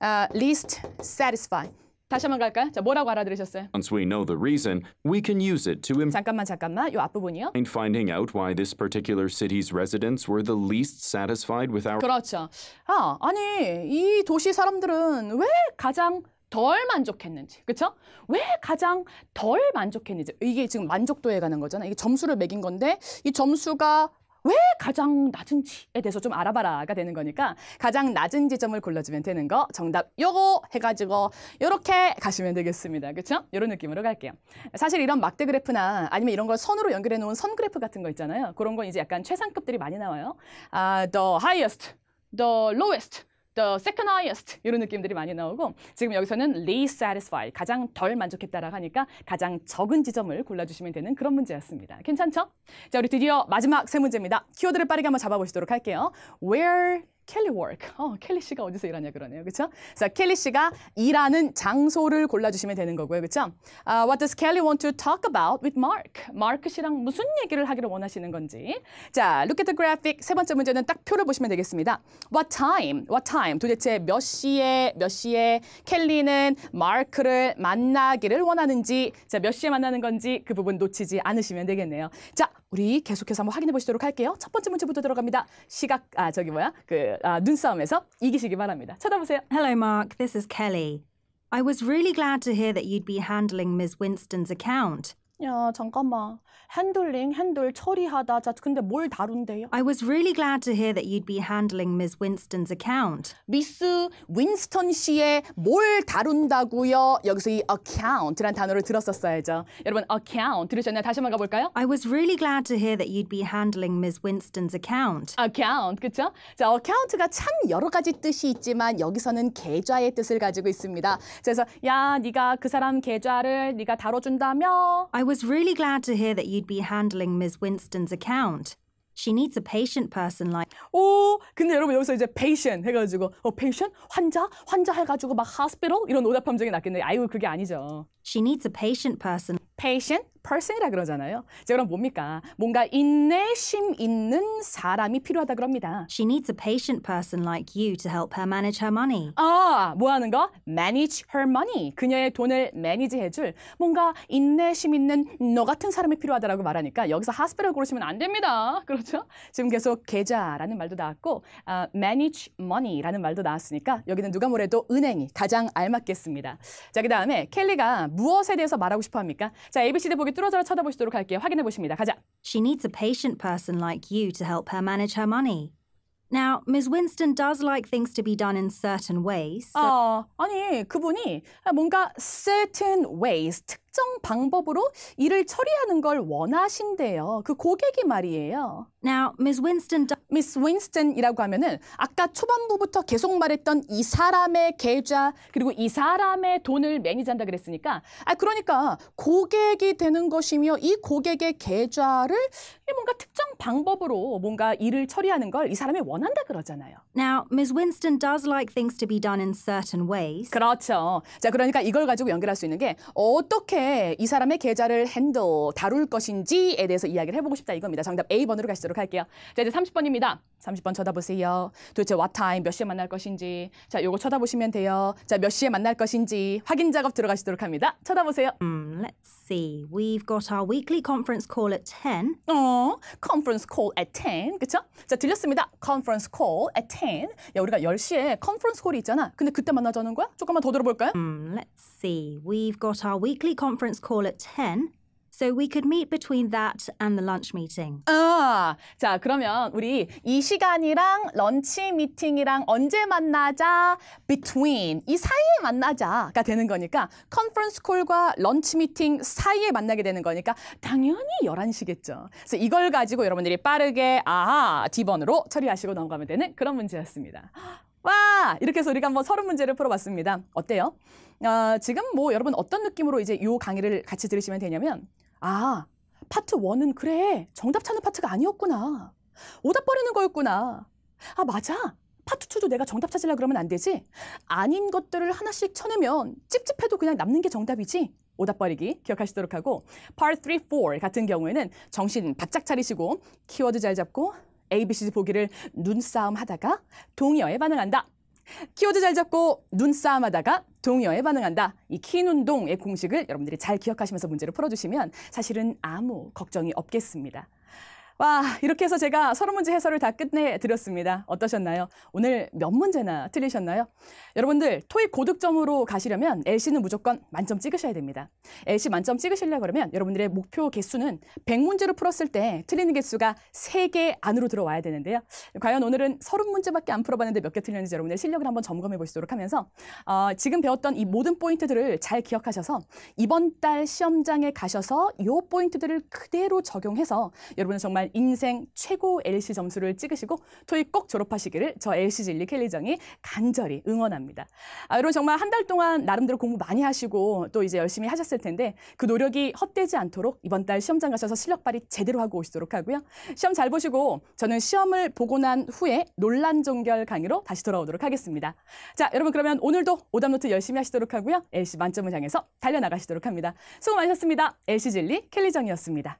Uh, least satisfied. 다시 한번 갈까요? 자, 뭐라고 알아들으셨어요? Once we know the reason, we can use it to 잠깐만 잠깐만. 요 앞부분이요. in finding out why this particular city's residents were the least satisfied with our 그렇죠. 아, 아니 이 도시 사람들은 왜 가장 덜 만족했는지, 그렇죠? 왜 가장 덜 만족했는지 이게 지금 만족도에 가는 거잖아요. 이게 점수를 매긴 건데 이 점수가 왜 가장 낮은지에 대해서 좀 알아봐라가 되는 거니까 가장 낮은 지점을 골라주면 되는 거 정답 요거 해가지고 요렇게 가시면 되겠습니다. 그렇죠? 이런 느낌으로 갈게요. 사실 이런 막대 그래프나 아니면 이런 걸 선으로 연결해 놓은 선 그래프 같은 거 있잖아요. 그런 건 이제 약간 최상급들이 많이 나와요. 아, the highest, the lowest the second highest 이런 느낌들이 많이 나오고 지금 여기서는 least satisfied 가장 덜 만족했다라고 하니까 가장 적은 지점을 골라주시면 되는 그런 문제였습니다. 괜찮죠? 자 우리 드디어 마지막 세 문제입니다. 키워드를 빠르게 한번 잡아보시도록 할게요. Where 캘리 워크. 어, 켈리 씨가 어디서 일하냐 그러네요. 그렇죠? 자, 켈리 씨가 일하는 장소를 골라 주시면 되는 거고요. 그렇죠? Uh, what does Kelly want to talk about with Mark? 마크 씨랑 무슨 얘기를 하기를 원하시는 건지. 자, look at the graphic. 세 번째 문제는 딱 표를 보시면 되겠습니다. What time? What time? 도대체 몇 시에 몇 시에 켈리는 마크를 만나기를 원하는지 자, 몇 시에 만나는 건지 그 부분 놓치지 않으시면 되겠네요. 자, 우리 계속해서 한번 확인해 보시도록 할게요. 첫 번째 문제부터 들어갑니다. 시각 아 저기 뭐야? 그 아, 눈싸움에서 이기시기 바랍니다. 쳐다보세요. Hello Mark, this is Kelly. I was really glad to hear that you'd be handling Ms. Winston's account. 야, 잠깐만. 핸들링, 핸들 처리하다. 자, 근데 뭘 다룬대요? I was really glad to hear that you'd be handling Ms. i s Winston's account. 미스 윈스턴 씨의 뭘 다룬다고요? 여기서 이 a c c o u n t 라는 단어를 들었었어야죠. 여러분, account 들으셨나요? 다시 한번 가볼까요? I was really glad to hear that you'd be handling Ms. i s Winston's account. account, 그쵸? 자, account가 참 여러 가지 뜻이 있지만 여기서는 계좌의 뜻을 가지고 있습니다. 그래서 야, 네가 그 사람 계좌를 네가 다뤄준다며? I was really glad to hear that you'd be handling Ms. Winston's account. She needs a patient person like. Oh, 근데 여러분 여기서 이제 patient 해가지고 어 patient 환자 환자 해가지고 막 hospital 이런 오답함정이 났겠네. 아이고 그게 아니죠. She needs a patient person. patient person이라 그러잖아요. 자, 그럼 뭡니까? 뭔가 인내심 있는 사람이 필요하다 그럽니다. She needs a patient person like you to help her manage her money. 아, 뭐 하는 거? manage her money. 그녀의 돈을 매니지 해줄 뭔가 인내심 있는 너 같은 사람이 필요하다라고 말하니까 여기서 hospital 고르시면 안 됩니다. 그렇죠? 지금 계속 계좌라는 말도 나왔고 아, manage money라는 말도 나왔으니까 여기는 누가 뭐래도 은행이 가장 알맞겠습니다. 자, 그다음에 켈리가 무엇에 대해서 말하고 싶어 합니까? 자, ABCD 보기 뚫어져라 쳐다보시도록 할게요. 확인해 보십니다. 가자. She needs a patient person like you to help her manage her money. Now, Ms. Winston does like things to be done in certain ways. 아, 아니, 그분이 뭔가 certain ways, 특 특정 방법으로 일을 처리하는 걸 원하신대요. 그 고객이 말이에요. Now, Miss Winston. Miss Winston이라고 하면은 아까 초반부부터 계속 말했던 이 사람의 계좌 그리고 이 사람의 돈을 매니지한다 그랬으니까 아 그러니까 고객이 되는 것이며 이 고객의 계좌를 뭔가 특정 방법으로 뭔가 일을 처리하는 걸 이 사람이 원한다 그러잖아요. Now, Miss Winston does like things to be done in certain ways. 그렇죠. 자, 그러니까 이걸 가지고 연결할 수 있는 게 어떻게 이 사람의 계좌를 핸들 다룰 것인지에 대해서 이야기를 해보고 싶다 이겁니다. 정답 A번으로 가시도록 할게요. 자, 이제 30번입니다. 30번 쳐다보세요. 도대체 what time 몇 시에 만날 것인지. 자, 요거 쳐다보시면 돼요. 자, 몇 시에 만날 것인지 확인 작업 들어가시도록 합니다. 쳐다보세요. 음, let's see. We've got our weekly conference call at 10. 어, conference call at 10. 그쵸? 자, 들렸습니다. conference call at 10. 야, 우리가 10시에 conference call이 있잖아. 근데 그때 만나자는 거야? 조금만 더 들어볼까요? 음, let's see. We've got our weekly conference conference call at 10. So we could meet between that and the lunch meeting. 아, 자, 그러면 우리 이 시간이랑 런치 미팅이랑 언제 만나자? between 이 사이에 만나자가 되는 거니까 conference c a l l 과 런치 미팅 사이에 만나게 되는 거니까 당연히 11시겠죠. 그래서 이걸 가지고 여러분들이 빠르게 아하 D번으로 처리하시고 넘어가면 되는 그런 문제였습니다. 와! 이렇게 해서 우리가 한번 서른 문제를 풀어봤습니다. 어때요? 어, 지금 뭐 여러분 어떤 느낌으로 이제 요 강의를 같이 들으시면 되냐면 아, 파트 원은 그래. 정답 찾는 파트가 아니었구나. 오답 버리는 거였구나. 아, 맞아. 파트 투도 내가 정답 찾으려 고 그러면 안 되지. 아닌 것들을 하나씩 쳐내면 찝찝해도 그냥 남는 게 정답이지. 오답 버리기 기억하시도록 하고 p a 파트 3, 4 같은 경우에는 정신 바짝 차리시고 키워드 잘 잡고 ABCD 보기를 눈싸움 하다가 동의어에 반응한다. 키워드 잘 잡고 눈싸움 하다가 동의어에 반응한다. 이 키눈동의 공식을 여러분들이 잘 기억하시면서 문제를 풀어주시면 사실은 아무 걱정이 없겠습니다. 와, 이렇게 해서 제가 서른 문제 해설을 다 끝내드렸습니다. 어떠셨나요? 오늘 몇 문제나 틀리셨나요? 여러분들, 토익 고득점으로 가시려면 LC는 무조건 만점 찍으셔야 됩니다. LC 만점 찍으시려 고 그러면 여러분들의 목표 개수는 100문제로 풀었을 때 틀리는 개수가 3개 안으로 들어와야 되는데요. 과연 오늘은 서른 문제밖에안 풀어봤는데 몇 개 틀렸는지 여러분들 실력을 한번 점검해 보시도록 하면서 어, 지금 배웠던 이 모든 포인트들을 잘 기억하셔서 이번 달 시험장에 가셔서 이 포인트들을 그대로 적용해서 여러분은 정말 일단 인생 최고 LC 점수를 찍으시고 토익 꼭 졸업하시기를 저 LC 진리 켈리정이 간절히 응원합니다. 아, 여러분 정말 한 달 동안 나름대로 공부 많이 하시고 또 이제 열심히 하셨을 텐데 그 노력이 헛되지 않도록 이번 달 시험장 가셔서 실력 발휘 제대로 하고 오시도록 하고요. 시험 잘 보시고 저는 시험을 보고 난 후에 논란 종결 강의로 다시 돌아오도록 하겠습니다. 자, 여러분 그러면 오늘도 오답 노트 열심히 하시도록 하고요. LC 만점을 향해서 달려나가시도록 합니다. 수고 많으셨습니다. LC 진리 켈리정이었습니다.